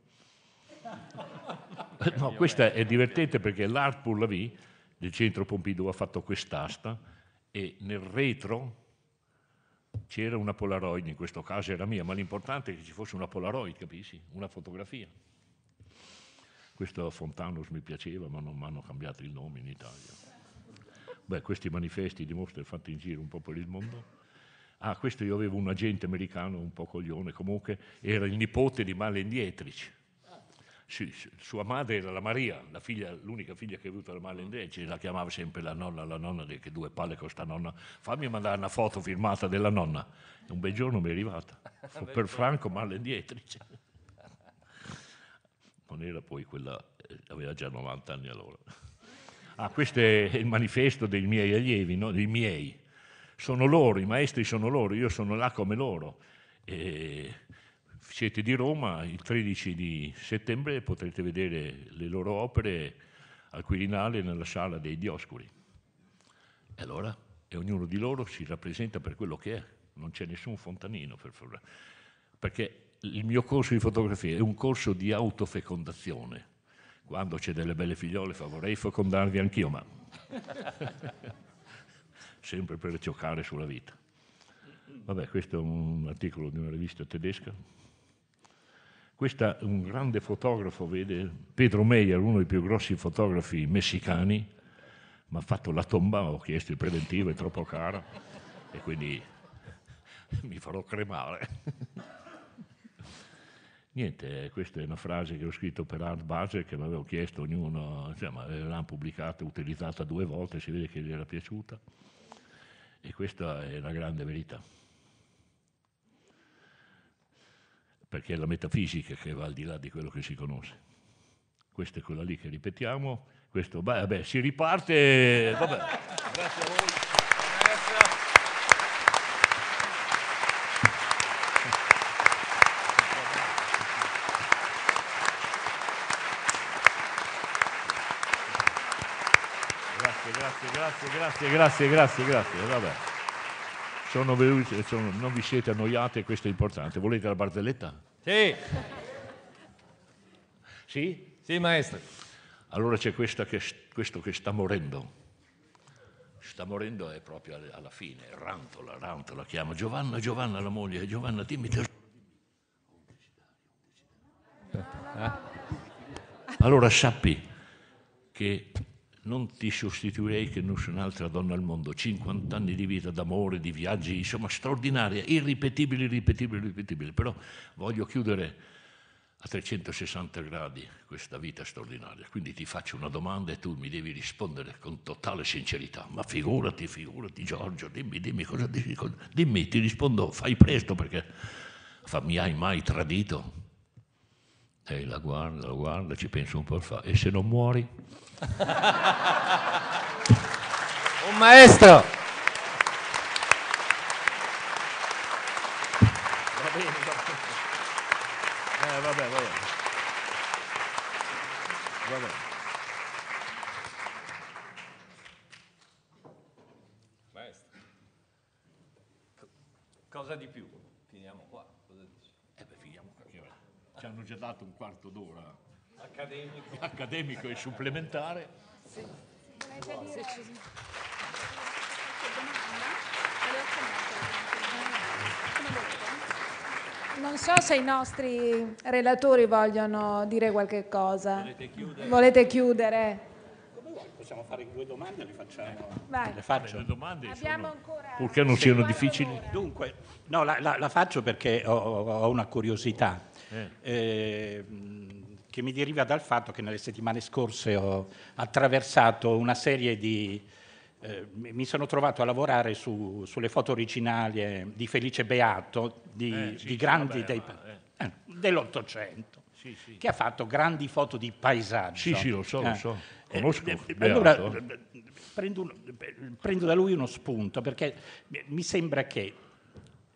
E: no, questa è
A: divertente perché l'Art Pour la Vie del centro Pompidou ha fatto quest'asta e nel retro c'era una Polaroid, in questo caso era mia, ma l'importante è che ci fosse una Polaroid, capisci? Una fotografia. Questo Fontanus mi piaceva, ma non mi hanno cambiato il nome in Italia. Beh, questi manifesti di mostre fatti in giro un po' per il mondo. Ah, questo io avevo un agente americano un po' coglione, comunque era il nipote di Malen Dietrich sì, sua madre era la Maria, la figlia, l'unica figlia che ha avuto la Marlene la chiamava sempre la nonna, la nonna, di che due palle con sta nonna. Fammi mandare una foto firmata della nonna. Un bel giorno mi è arrivata. Fu per Franco Marlene Dietrich. Non era poi quella, eh, aveva già 90 anni allora. Ah, questo è il manifesto dei miei allievi, no? dei miei. Sono loro, i maestri sono loro, io sono là come loro. E siete di Roma, il 13 di settembre potrete vedere le loro opere al Quirinale nella sala dei Dioscuri. E allora? E ognuno di loro si rappresenta per quello che è, non c'è nessun fontanino per favore. Perché il mio corso di fotografia è un corso di autofecondazione. Quando c'è delle belle figliole fa vorrei fecondarvi anch'io, ma sempre per giocare sulla vita. Vabbè, questo è un articolo di una rivista tedesca, questa, un grande fotografo, vede, Pedro Meyer, uno dei più grossi fotografi messicani, mi ha fatto la tomba, ho chiesto il preventivo, è troppo caro, e quindi mi farò cremare. Niente, questa è una frase che ho scritto per Art Base, che l'avevo chiesto ognuno, insomma, l'hanno pubblicata, utilizzata due volte, si vede che gli era piaciuta, e questa è la grande verità. perché è la metafisica che va al di là di quello che si conosce. Questa è quella lì che ripetiamo, questo, beh, vabbè, si riparte, vabbè. Grazie a voi. grazie, grazie, grazie, grazie, grazie, grazie, grazie, vabbè sono venuti, sono, non vi siete annoiati, questo è importante. Volete la barzelletta? Sì. Sì? Sì, maestro. Allora c'è che, questo che sta morendo. Sta morendo è proprio alla fine, rantola, rantola, chiama Giovanna, Giovanna la moglie, Giovanna dimmi te... Allora sappi che non ti sostituirei che nessun'altra donna al mondo. 50 anni di vita, d'amore, di viaggi, insomma, straordinaria, irripetibile, irripetibile, irripetibile. Però voglio chiudere a 360 gradi questa vita straordinaria. Quindi ti faccio una domanda e tu mi devi rispondere con totale sincerità. Ma figurati, figurati Giorgio, dimmi, dimmi cosa dici. Dimmi, ti rispondo, fai presto perché fa, mi hai mai tradito? Lei la guarda, la guarda, ci penso un po' fa. E se non muori? un maestro! Va bene, va bene. Eh, vabbè, vabbè. Vabbè.
E: cosa di più?
A: già dato un quarto d'ora accademico, accademico e supplementare. Sì.
F: Se ci...
C: Non so se i nostri relatori vogliono dire qualche cosa. Volete chiudere? Volete chiudere?
B: Possiamo fare due domande, le facciamo. Vai. Le faccio. Le domande sono, ancora... Purché non siano difficili. Dunque, no, la, la, la, faccio perché ho, ho una curiosità eh. Eh, che mi deriva dal fatto che nelle settimane scorse ho attraversato una serie di... Eh, mi sono trovato a lavorare su, sulle foto originali eh, di Felice Beato, di, eh, sì, di grandi vabbè, dei, ma, eh. dell'Ottocento. Sì, sì. che ha fatto grandi foto di paesaggio. Sì, sì, lo so, lo so. Conosco. Eh, eh, allora prendo, prendo, da lui uno spunto perché mi sembra che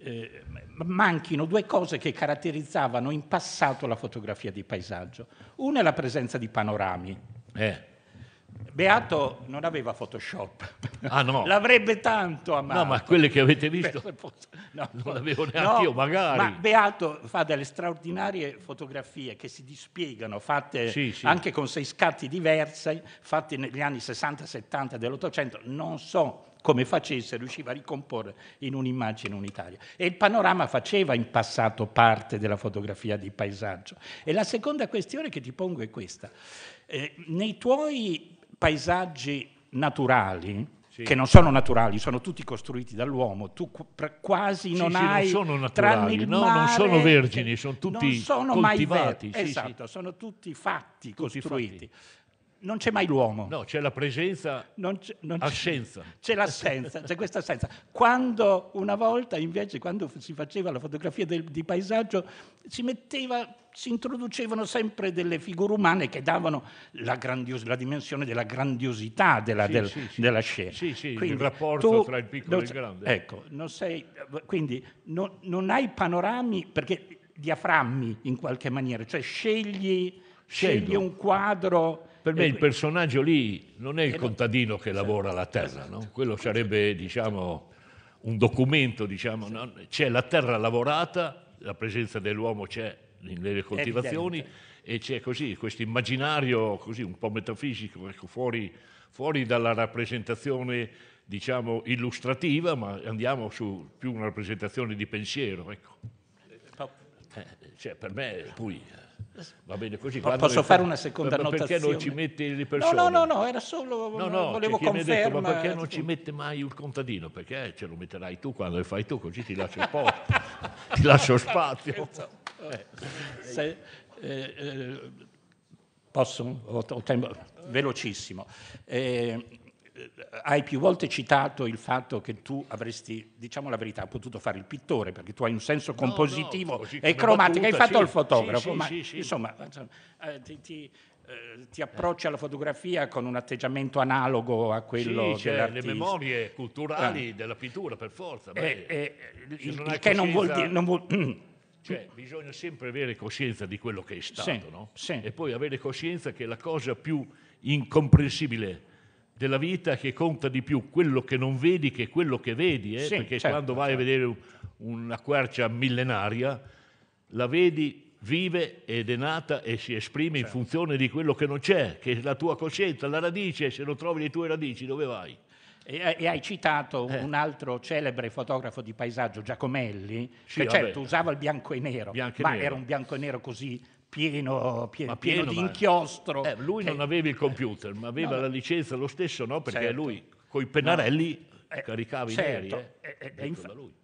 B: eh, manchino due cose che caratterizzavano in passato la fotografia di paesaggio. Una è la presenza di panorami. Eh. Beato non aveva Photoshop, ah, no. l'avrebbe tanto amato. No, ma quelle che avete visto no, non l'avevo neanche no, io, magari. Ma Beato fa delle straordinarie fotografie che si dispiegano, fatte sì, sì. anche con sei scatti diversi, fatte negli anni 60-70 dell'Ottocento. Non so come facesse, riusciva a ricomporre in un'immagine unitaria. E il panorama faceva in passato parte della fotografia di paesaggio. E la seconda questione che ti pongo è questa. Eh, nei tuoi paesaggi naturali, sì. che non sono naturali, sono tutti costruiti dall'uomo, tu quasi sì, non sì, hai... Non sono naturali, no, mare, non sono vergini, sono tutti non sono coltivati. Mai ver- esatto, sono tutti fatti, tutti costruiti. Fatti non c'è mai l'uomo. No, c'è la presenza, non c'è, non assenza. C'è, l'assenza, c'è questa assenza. Quando una volta invece, quando si faceva la fotografia del, di paesaggio, si metteva, si introducevano sempre delle figure umane che davano la, grandios- la dimensione della grandiosità della, sì, del, sì, sì. della scena. Sì, sì, quindi il rapporto tra il piccolo e il grande. Ecco, non sei, quindi non, non hai panorami, perché diaframmi in qualche maniera, cioè scegli, scegli un quadro per me il
A: personaggio lì non è il contadino che lavora la terra, esatto. no? quello sarebbe diciamo, un documento, diciamo, no? c'è la terra lavorata, la presenza dell'uomo c'è nelle coltivazioni e c'è così, questo immaginario così, un po' metafisico, ecco, fuori, fuori, dalla rappresentazione diciamo, illustrativa, ma andiamo su più una rappresentazione di pensiero. Ecco. Eh, eh,
B: cioè, per me
A: poi eh. Va bene così. Ma posso fare fa... una seconda ma Perché notazione? non ci mette le persone? No, no,
B: no, no era solo no, no, volevo conferma. Detto, ma perché non ecco. ci
A: mette mai il contadino? Perché eh, ce lo metterai tu quando lo fai tu,
B: così ti lascio il posto, ti lascio spazio. Eh, se, eh, eh, posso? Ho tempo velocissimo. Eh, eh, hai più volte citato il fatto che tu avresti, diciamo la verità, potuto fare il pittore perché tu hai un senso compositivo no, no, e cromatico, hai fatto sì, il fotografo, sì, ma sì, insomma, insomma eh, ti, ti, eh, ti, approcci alla fotografia con un atteggiamento analogo a quello sì, Le memorie
A: eh. culturali ah. della pittura per forza. Eh, beh, il, il che non vuol dire... Non
B: vuol,
A: cioè, bisogna sempre avere coscienza di quello che è stato, no? E poi avere coscienza che la cosa più incomprensibile della vita che conta di più quello che non vedi che quello che vedi, eh? sì, perché certo, quando vai certo. a vedere una quercia millenaria, la vedi vive ed è nata e si esprime certo. in funzione di quello che non c'è, che è la tua coscienza, la radice, se non trovi le tue radici dove vai?
B: E, e hai citato eh. un altro celebre fotografo di paesaggio, Giacomelli, sì, che vabbè. certo usava il bianco e nero, bianco e ma nero. era un bianco e nero così pieno, pieno, pieno, di
A: inchiostro. Eh, lui che... non aveva il computer, ma aveva no, la licenza lo
B: stesso, no? Perché certo. lui i pennarelli no, eh, caricava certo. i neri, eh, eh, eh, eh inf- lui.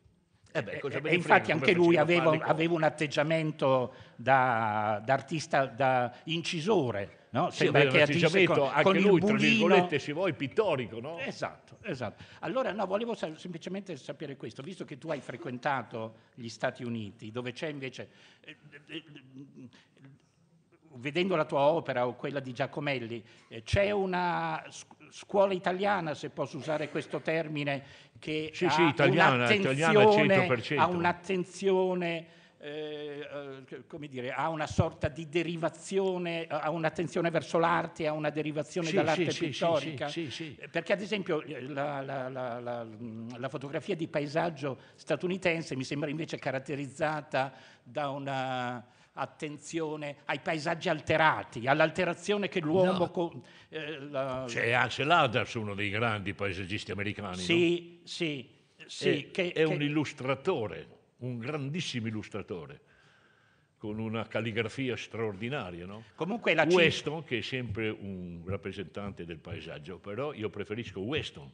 B: Eh beh, eh, eh, e infatti anche lui aveva, aveva, un atteggiamento da, da artista, da incisore, No? Sì, Sembra che agisce con, anche lui, tra virgolette, se vuoi, pittorico, no? Esatto, esatto. Allora, no, volevo semplicemente sapere questo, visto che tu hai frequentato gli Stati Uniti, dove c'è invece... Eh, eh, eh vedendo la tua opera o quella di Giacomelli, eh, c'è una scuola italiana, se posso usare questo termine, che sì, ha, sì, italiana, un'attenzione, italiana ha un'attenzione eh, eh come dire, ha una sorta di derivazione, eh, ha un'attenzione verso l'arte, ha una derivazione sì, dall'arte sì, pittorica. Sì, sì, eh, Perché ad esempio la, la, la, la, fotografia di paesaggio statunitense mi sembra invece caratterizzata da una attenzione ai paesaggi alterati, all'alterazione che l'uomo... No. Con, eh, la... C'è Ansel
A: Adams, uno dei grandi paesaggisti americani. Sì,
B: no? sì, sì. È, che, è che... un
A: illustratore un grandissimo illustratore con una calligrafia straordinaria. No? Comunque la Weston, che è sempre un rappresentante del paesaggio, però io preferisco Weston,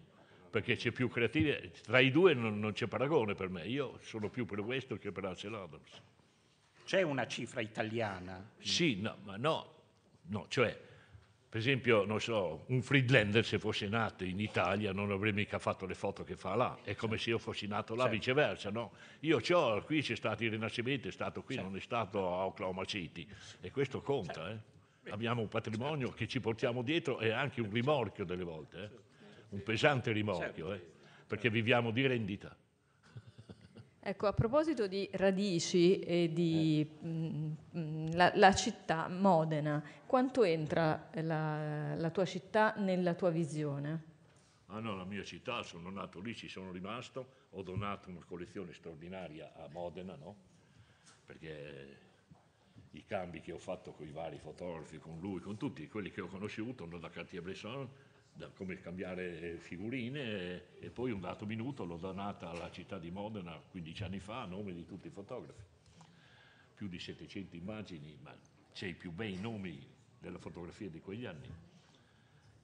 A: perché c'è più creatività, tra i due non, non c'è paragone per
B: me, io sono più per Weston che per Ansel Adams. C'è una cifra italiana?
A: Sì, no, ma no, no cioè per esempio, non so, un Friedlander se fosse nato in Italia non avrebbe mica fatto le foto che fa là, è come se io fossi nato là, certo. viceversa, no? Io ho, qui c'è stato il Rinascimento, è stato qui, certo. non è stato a Oklahoma City e questo conta, certo. eh? Abbiamo un patrimonio certo. che ci portiamo dietro e anche un certo. rimorchio delle volte, eh? un pesante certo. rimorchio, eh? perché viviamo di rendita.
F: Ecco, a proposito di radici e di mh, eh. mh, mm, mm, la, la, città Modena, quanto entra la, la, tua città nella tua visione?
A: Ah no, la mia città, sono nato lì, ci sono rimasto, ho donato una collezione straordinaria a Modena, no? Perché i cambi che ho fatto con i vari fotografi, con lui, con tutti quelli che ho conosciuto, non da Cartier-Bresson come cambiare figurine e poi un dato minuto l'ho donata alla città di Modena 15 anni fa a nome di tutti i fotografi. Più di 700 immagini, ma c'è i più bei nomi della fotografia di quegli anni.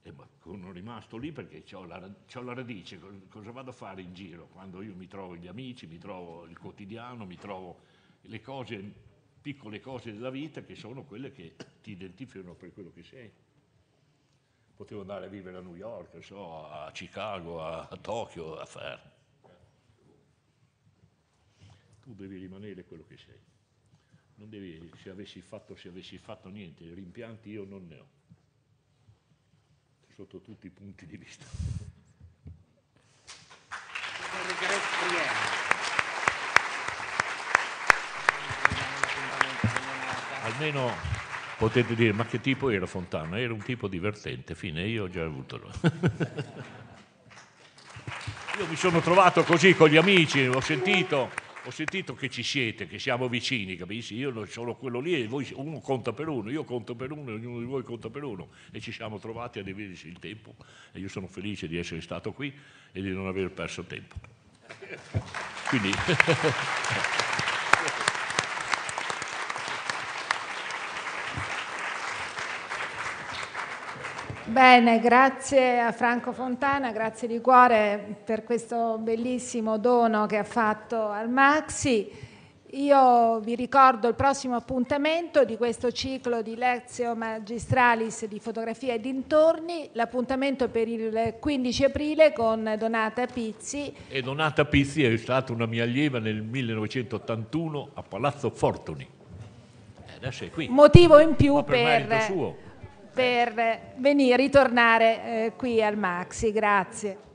A: E ma sono rimasto lì perché ho la, la, radice, cosa vado a fare in giro quando io mi trovo gli amici, mi trovo il quotidiano, mi trovo le cose, piccole cose della vita che sono quelle che ti identificano per quello che sei potevo andare a vivere a New York, so, a Chicago, a, Tokyo, a Fermo. Tu devi rimanere quello che sei. Non devi, se avessi fatto, se avessi fatto niente, rimpianti io non ne ho. Sotto tutti i punti di vista. Almeno potete dire ma che tipo era Fontana? Era un tipo divertente, fine, io ho già avuto... io mi sono trovato così con gli amici, ho sentito, ho sentito che ci siete, che siamo vicini, capisci? Io sono quello lì e voi, uno conta per uno, io conto per uno, ognuno di voi conta per uno e ci siamo trovati a dividerci il tempo e io sono felice di essere stato qui e di non aver perso tempo. Quindi...
C: Bene, grazie a Franco Fontana, grazie di cuore per questo bellissimo dono che ha fatto al Maxi. Io vi ricordo il prossimo appuntamento di questo ciclo di Lezio Magistralis di fotografia e dintorni, l'appuntamento per il 15 aprile con Donata Pizzi.
A: E Donata Pizzi è stata una mia allieva nel 1981 a Palazzo Fortuni. Eh, Adesso è qui. Motivo in più per... per
C: per venire, ritornare eh, qui al Maxi. Grazie.